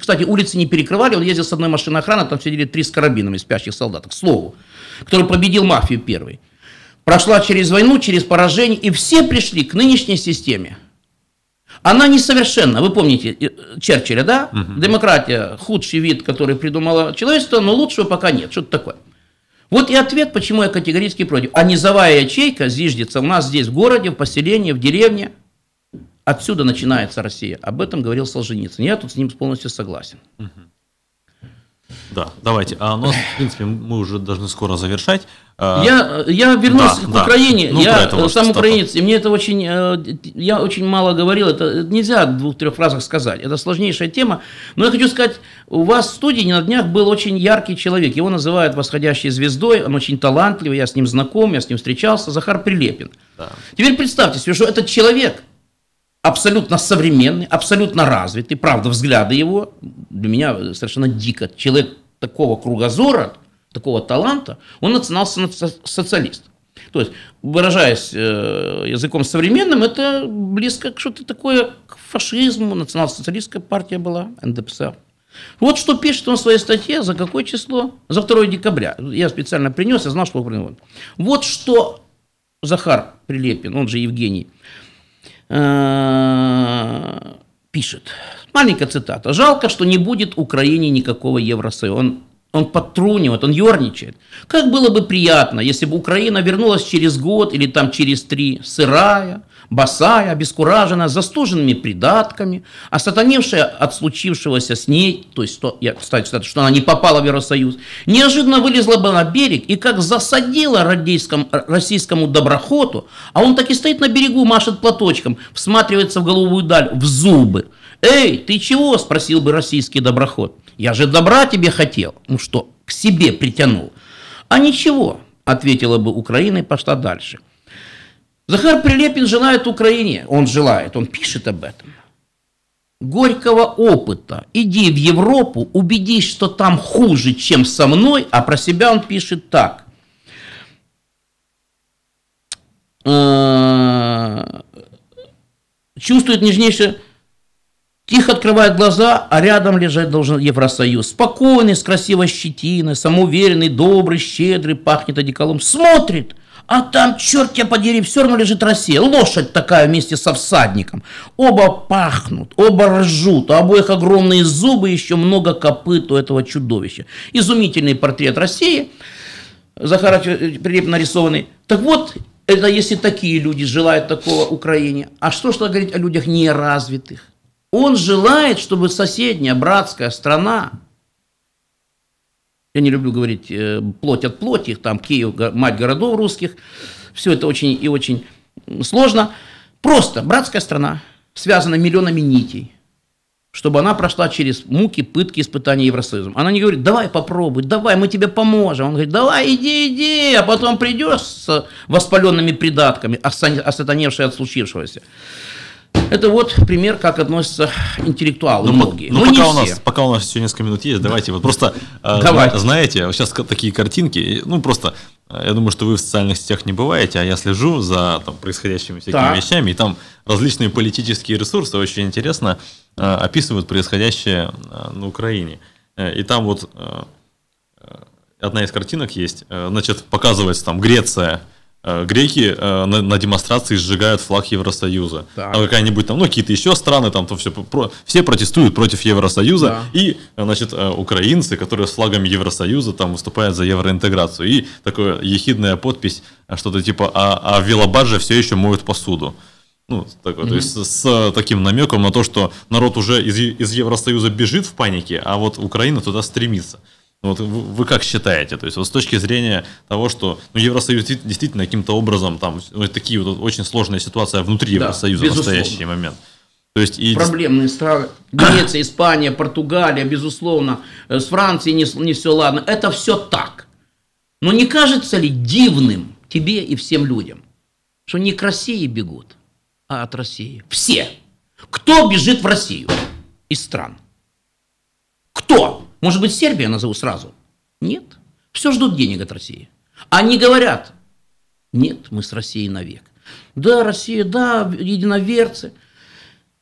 кстати, улицы не перекрывали, он ездил с одной машиной охраны, а там сидели три с карабинами спящих солдат, к слову, который победил мафию первый. Прошла через войну, через поражение, и все пришли к нынешней системе. Она несовершенна, вы помните э, Черчилля, да? Угу. Демократия – худший вид, который придумало человечество, но лучшего пока нет, что-то такое. Вот и ответ, почему я категорически против. А низовая ячейка зиждется у нас здесь, в городе, в поселении, в деревне. Отсюда начинается Россия. Об этом говорил Солженицын. Я тут с ним полностью согласен. Угу. Да, давайте. А у ну, нас, в принципе, мы уже должны скоро завершать. А, я, я вернусь да, к да. Украине. Ну, я сам украинец, и мне это очень, э, я очень мало говорил. Это нельзя в двух-трех фразах сказать. Это сложнейшая тема. Но я хочу сказать, у вас в студии на днях был очень яркий человек. Его называют восходящей звездой. Он очень талантливый. Я с ним знаком, я с ним встречался. Захар Прилепин. Да. Теперь представьте себе, что этот человек – абсолютно современный, абсолютно развитый. Правда, взгляды его для меня совершенно дико. Человек такого кругозора, такого таланта, он национал-социалист. То есть, выражаясь э, языком современным, это близко к что-то такое к фашизму. Национал-социалистская партия была, НДПС. Вот что пишет он в своей статье, за какое число? За 2 декабря. Я специально принес, я знал, что вы Вот что Захар Прилепин, он же Евгений, Э, пишет. Маленькая цитата. «Жалко, что не будет Украине никакого Евросоюза». Он, он подтрунивает, он ерничает. Как было бы приятно, если бы Украина вернулась через год или там через три, сырая, босая, обескуражена, застуженными придатками, осатаневшая от случившегося с ней, то есть, что, я, кстати, что она не попала в Евросоюз, неожиданно вылезла бы на берег и как засадила российскому доброхоту, а он так и стоит на берегу, машет платочком, всматривается в голубую даль, в зубы. «Эй, ты чего?» – спросил бы российский доброход. «Я же добра тебе хотел». Ну что, к себе притянул. «А ничего», – ответила бы Украина и пошла дальше – Захар Прилепин желает Украине, он желает, он пишет об этом, горького опыта. Иди в Европу, убедись, что там хуже, чем со мной, а про себя он пишет так. Э, чувствует нежнейшее... Тихо открывает глаза, а рядом лежать должен Евросоюз. Спокойный, с красивой щетиной, самоуверенный, добрый, щедрый, пахнет одеколом. Смотрит – а там, черт тебя подери, все равно лежит Россия. Лошадь такая вместе со всадником. Оба пахнут, оба ржут, у а обоих огромные зубы, еще много копыт у этого чудовища. Изумительный портрет России, Захара э, Прилеп нарисованный. Так вот, это если такие люди желают такого Украине. А что что говорить о людях неразвитых? Он желает, чтобы соседняя братская страна я не люблю говорить э, плоть от плоти, там Киев, мать городов русских. Все это очень и очень сложно. Просто братская страна связана миллионами нитей, чтобы она прошла через муки, пытки, испытания Евросоюзом. Она не говорит, давай попробуй, давай, мы тебе поможем. Он говорит, давай, иди, иди, а потом придешь с воспаленными придатками, осатаневшие от случившегося. Это вот пример, как относятся интеллектуалы но ну, многие. Ну но пока, у нас, все. пока у нас еще несколько минут есть, да. давайте вот просто, э, давайте. знаете, сейчас такие картинки, ну просто, э, я думаю, что вы в социальных сетях не бываете, а я слежу за там, происходящими всякими так. вещами, и там различные политические ресурсы очень интересно э, описывают происходящее на Украине. И там вот одна из картинок есть, значит, показывается там Греция, Э, греки э, на, на демонстрации сжигают флаг Евросоюза. Так. Там какая-нибудь там, ну, какие-то еще страны, там то все, про, все протестуют против Евросоюза. Да. И, значит, э, украинцы, которые с флагами Евросоюза там выступают за евроинтеграцию. И такая ехидная подпись, э, что-то типа, а, а в Вилабадже все еще моют посуду. Ну, такое, mm-hmm. то есть с, с таким намеком на то, что народ уже из, из Евросоюза бежит в панике, а вот Украина туда стремится. Ну, вот вы как считаете? То есть вот с точки зрения того, что ну, Евросоюз действительно каким-то образом там вот ну, такие вот очень сложная ситуация внутри да, Евросоюза безусловно. в настоящий момент. То есть и... проблемные страны. Греция, Испания, Португалия, безусловно, э, с Францией не, не все ладно. Это все так. Но не кажется ли дивным тебе и всем людям, что не к России бегут, а от России? Все. Кто бежит в Россию из стран? Кто? Может быть, Сербия назову сразу? Нет. Все ждут денег от России. Они говорят, нет, мы с Россией навек. Да, Россия, да, единоверцы.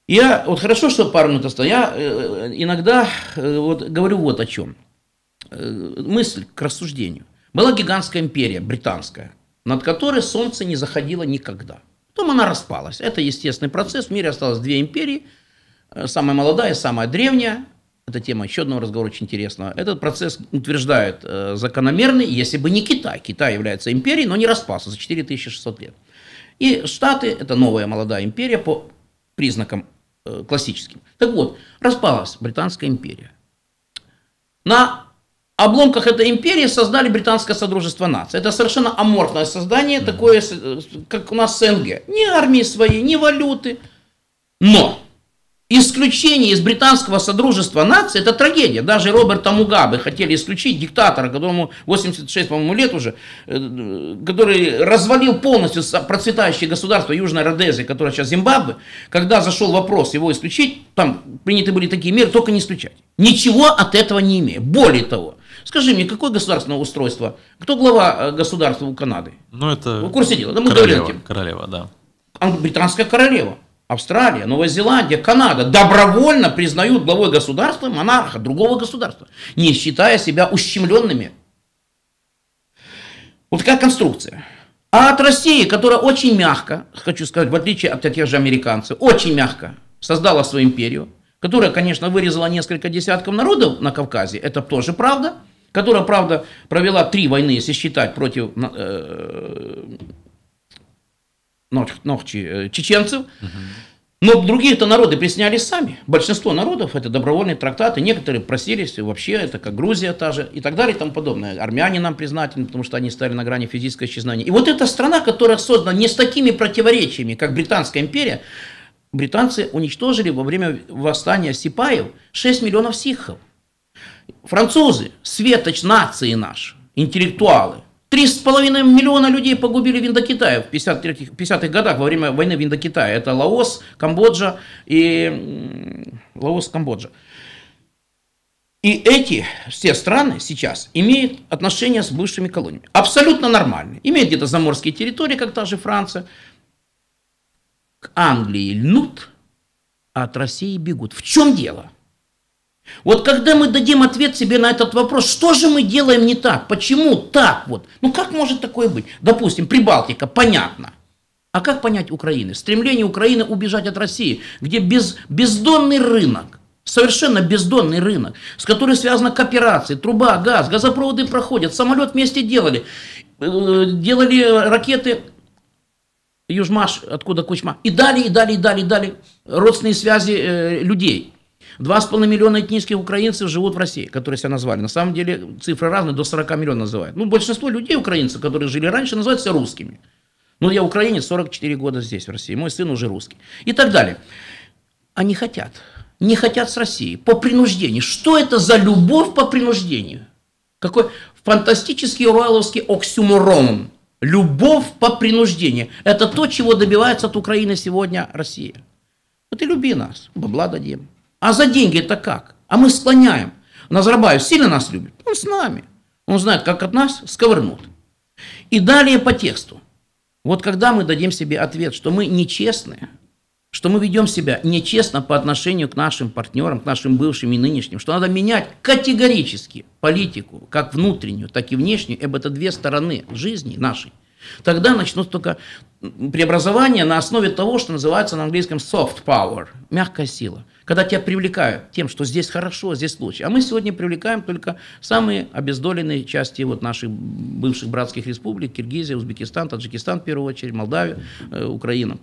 Я, вот хорошо, что пару минут осталось. Я э, э иногда э, вот, говорю вот о чем. Э, мысль к рассуждению. Была гигантская империя, британская, над которой солнце не заходило никогда. Потом она распалась. Это естественный процесс. В мире осталось две империи. Э, самая молодая, самая древняя. Эта тема еще одного разговора очень интересна. Этот процесс утверждает э, закономерный, если бы не Китай. Китай является империей, но не распался за 4600 лет. И Штаты – это новая молодая империя по признакам э, классическим. Так вот, распалась Британская империя. На обломках этой империи создали Британское Содружество Наций. Это совершенно аморфное создание, такое, как у нас СНГ. Ни армии своей, ни валюты. Но Исключение из британского содружества наций – это трагедия. Даже Роберта Мугабе хотели исключить, диктатора, которому 86, по-моему, лет уже, э, который развалил полностью процветающее государство Южной Родезии, которое сейчас Зимбабве, когда зашел вопрос его исключить, там приняты были такие меры, только не исключать. Ничего от этого не имея. Более того, Скажи мне, какое государственное устройство? Кто глава э, государства у Канады? Ну, это... В курсе дела. Да, мы королева, говорили, королева, да. А, британская королева. Австралия, Новая Зеландия, Канада добровольно признают главой государства монарха другого государства, не считая себя ущемленными. Вот такая конструкция. А от России, которая очень мягко, хочу сказать, в отличие от тех же американцев, очень мягко создала свою империю, которая, конечно, вырезала несколько десятков народов на Кавказе, это тоже правда, которая, правда, провела три войны, если считать, против э, ногти э, чеченцев. Но другие-то народы приснялись сами. Большинство народов это добровольные трактаты. Некоторые просились, и вообще это как Грузия та же, и так далее, и тому подобное. Армяне нам признательны, потому что они стали на грани физического исчезновения. И вот эта страна, которая создана не с такими противоречиями, как Британская империя, британцы уничтожили во время восстания Сипаев 6 миллионов сикхов. Французы, светоч нации наш, интеллектуалы – с половиной миллиона людей погубили в Индокитае в 50-х годах во время войны в Индокитае. Это Лаос, Камбоджа и... Лаос, Камбоджа. И эти все страны сейчас имеют отношения с бывшими колониями. Абсолютно нормальные. Имеют где-то заморские территории, как та же Франция. К Англии льнут, а от России бегут. В чем дело? Вот когда мы дадим ответ себе на этот вопрос, что же мы делаем не так, почему так вот, ну как может такое быть? Допустим, Прибалтика, понятно. А как понять Украины? Стремление Украины убежать от России, где без, бездонный рынок, Совершенно бездонный рынок, с которым связана кооперация, труба, газ, газопроводы проходят, самолет вместе делали, э, делали ракеты Южмаш, откуда Кучма, и далее, и далее, и далее, и далее, родственные связи э, людей. Два с 2,5 миллиона этнических украинцев живут в России, которые себя назвали. На самом деле цифры разные, до 40 миллионов называют. Ну, большинство людей, украинцев, которые жили раньше, называют себя русскими. Ну, я украинец, 44 года здесь, в России. Мой сын уже русский. И так далее. Они хотят. Не хотят с Россией. По принуждению. Что это за любовь по принуждению? Какой фантастический руайловский оксюморон. Любовь по принуждению. Это то, чего добивается от Украины сегодня Россия. Вот и люби нас, бабла дадим. А за деньги это как? А мы склоняем. Назарбаев сильно нас любит? Он с нами. Он знает, как от нас сковырнут. И далее по тексту. Вот когда мы дадим себе ответ, что мы нечестные, что мы ведем себя нечестно по отношению к нашим партнерам, к нашим бывшим и нынешним, что надо менять категорически политику, как внутреннюю, так и внешнюю, ибо это две стороны жизни нашей, тогда начнут только преобразование на основе того, что называется на английском soft power, мягкая сила когда тебя привлекают тем, что здесь хорошо, здесь лучше. А мы сегодня привлекаем только самые обездоленные части вот наших бывших братских республик, Киргизия, Узбекистан, Таджикистан в первую очередь, Молдавия, э, Украина.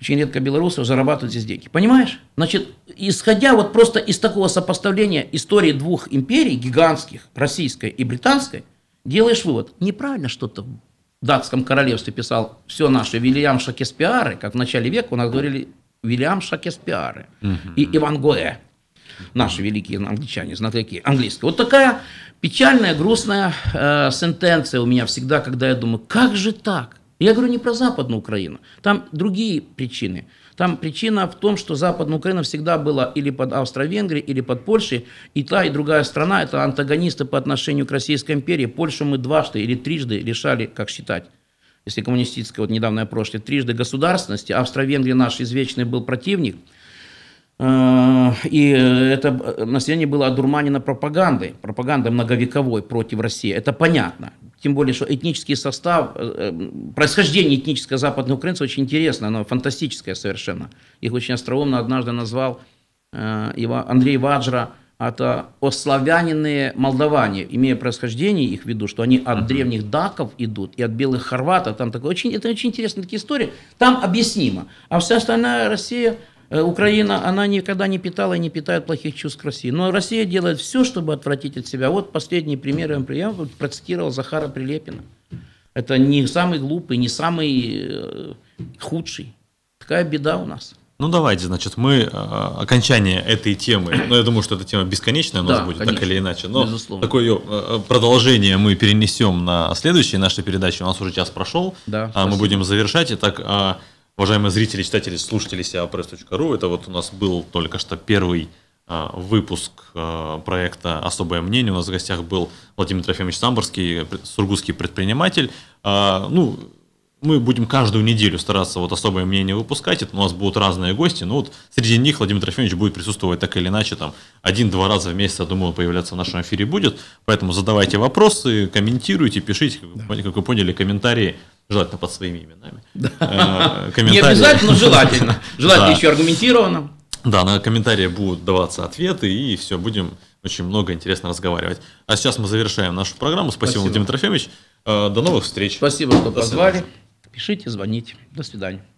Очень редко белорусов зарабатывают здесь деньги. Понимаешь? Значит, исходя вот просто из такого сопоставления истории двух империй, гигантских, российской и британской, делаешь вывод, неправильно что-то в датском королевстве писал все наши Вильям Шакеспиары, как в начале века у нас говорили Вильям Шакеспиары угу. и Иван Гоэ, наши великие англичане, знатоки английского. Вот такая печальная, грустная э, сентенция у меня всегда, когда я думаю, как же так? Я говорю не про Западную Украину, там другие причины. Там причина в том, что Западная Украина всегда была или под Австро-Венгрией, или под Польшей, и та, и другая страна – это антагонисты по отношению к Российской империи. Польшу мы дважды или трижды лишали, как считать, если коммунистическое, вот недавно я прошлое, трижды государственности, Австро-Венгрия наш извечный был противник, э, и это э, население было одурманено пропагандой, пропагандой многовековой против России. Это понятно. Тем более, что этнический состав, э, происхождение этнического западного украинца очень интересно, оно фантастическое совершенно. Их очень остроумно однажды назвал Андрей Ваджра – это ославянины молдаване, имея происхождение их в виду, что они от древних даков идут и от белых хорватов. Там такое, очень, это очень интересная такие история Там объяснимо. А вся остальная Россия, э, Украина, она никогда не питала и не питает плохих чувств к России. Но Россия делает все, чтобы отвратить от себя. Вот последний пример я вам процитировал Захара Прилепина. Это не самый глупый, не самый э, худший. Такая беда у нас. Ну давайте, значит, мы э, окончание этой темы, ну я думаю, что эта тема бесконечная у нас да, будет, конечно, так или иначе, но безусловно. такое ее э, э, продолжение мы перенесем на следующие наши передачи, у нас уже час прошел, да, а мы будем завершать, итак, а, уважаемые зрители, читатели, слушатели siapress.ru, это вот у нас был только что первый а, выпуск а, проекта «Особое мнение». У нас в гостях был Владимир Трофимович Самборский, сургутский предприниматель. Ну, мы будем каждую неделю стараться вот особое мнение выпускать. Это у нас будут разные гости, но вот среди них Владимир Трофимович будет присутствовать так или иначе, там, один-два раза в месяц, я думаю, появляться в нашем эфире будет. Поэтому задавайте вопросы, комментируйте, пишите, как, да. как вы поняли, комментарии желательно под своими именами. Да. Э, Не обязательно, но желательно. Желательно еще аргументированно. Да, на комментарии будут даваться ответы, и все, будем очень много интересно разговаривать. А сейчас мы завершаем нашу программу. Спасибо, Спасибо. Владимир Трофимович. Э, до новых встреч. Спасибо, что до позвали. Свидания. Пишите, звоните. До свидания.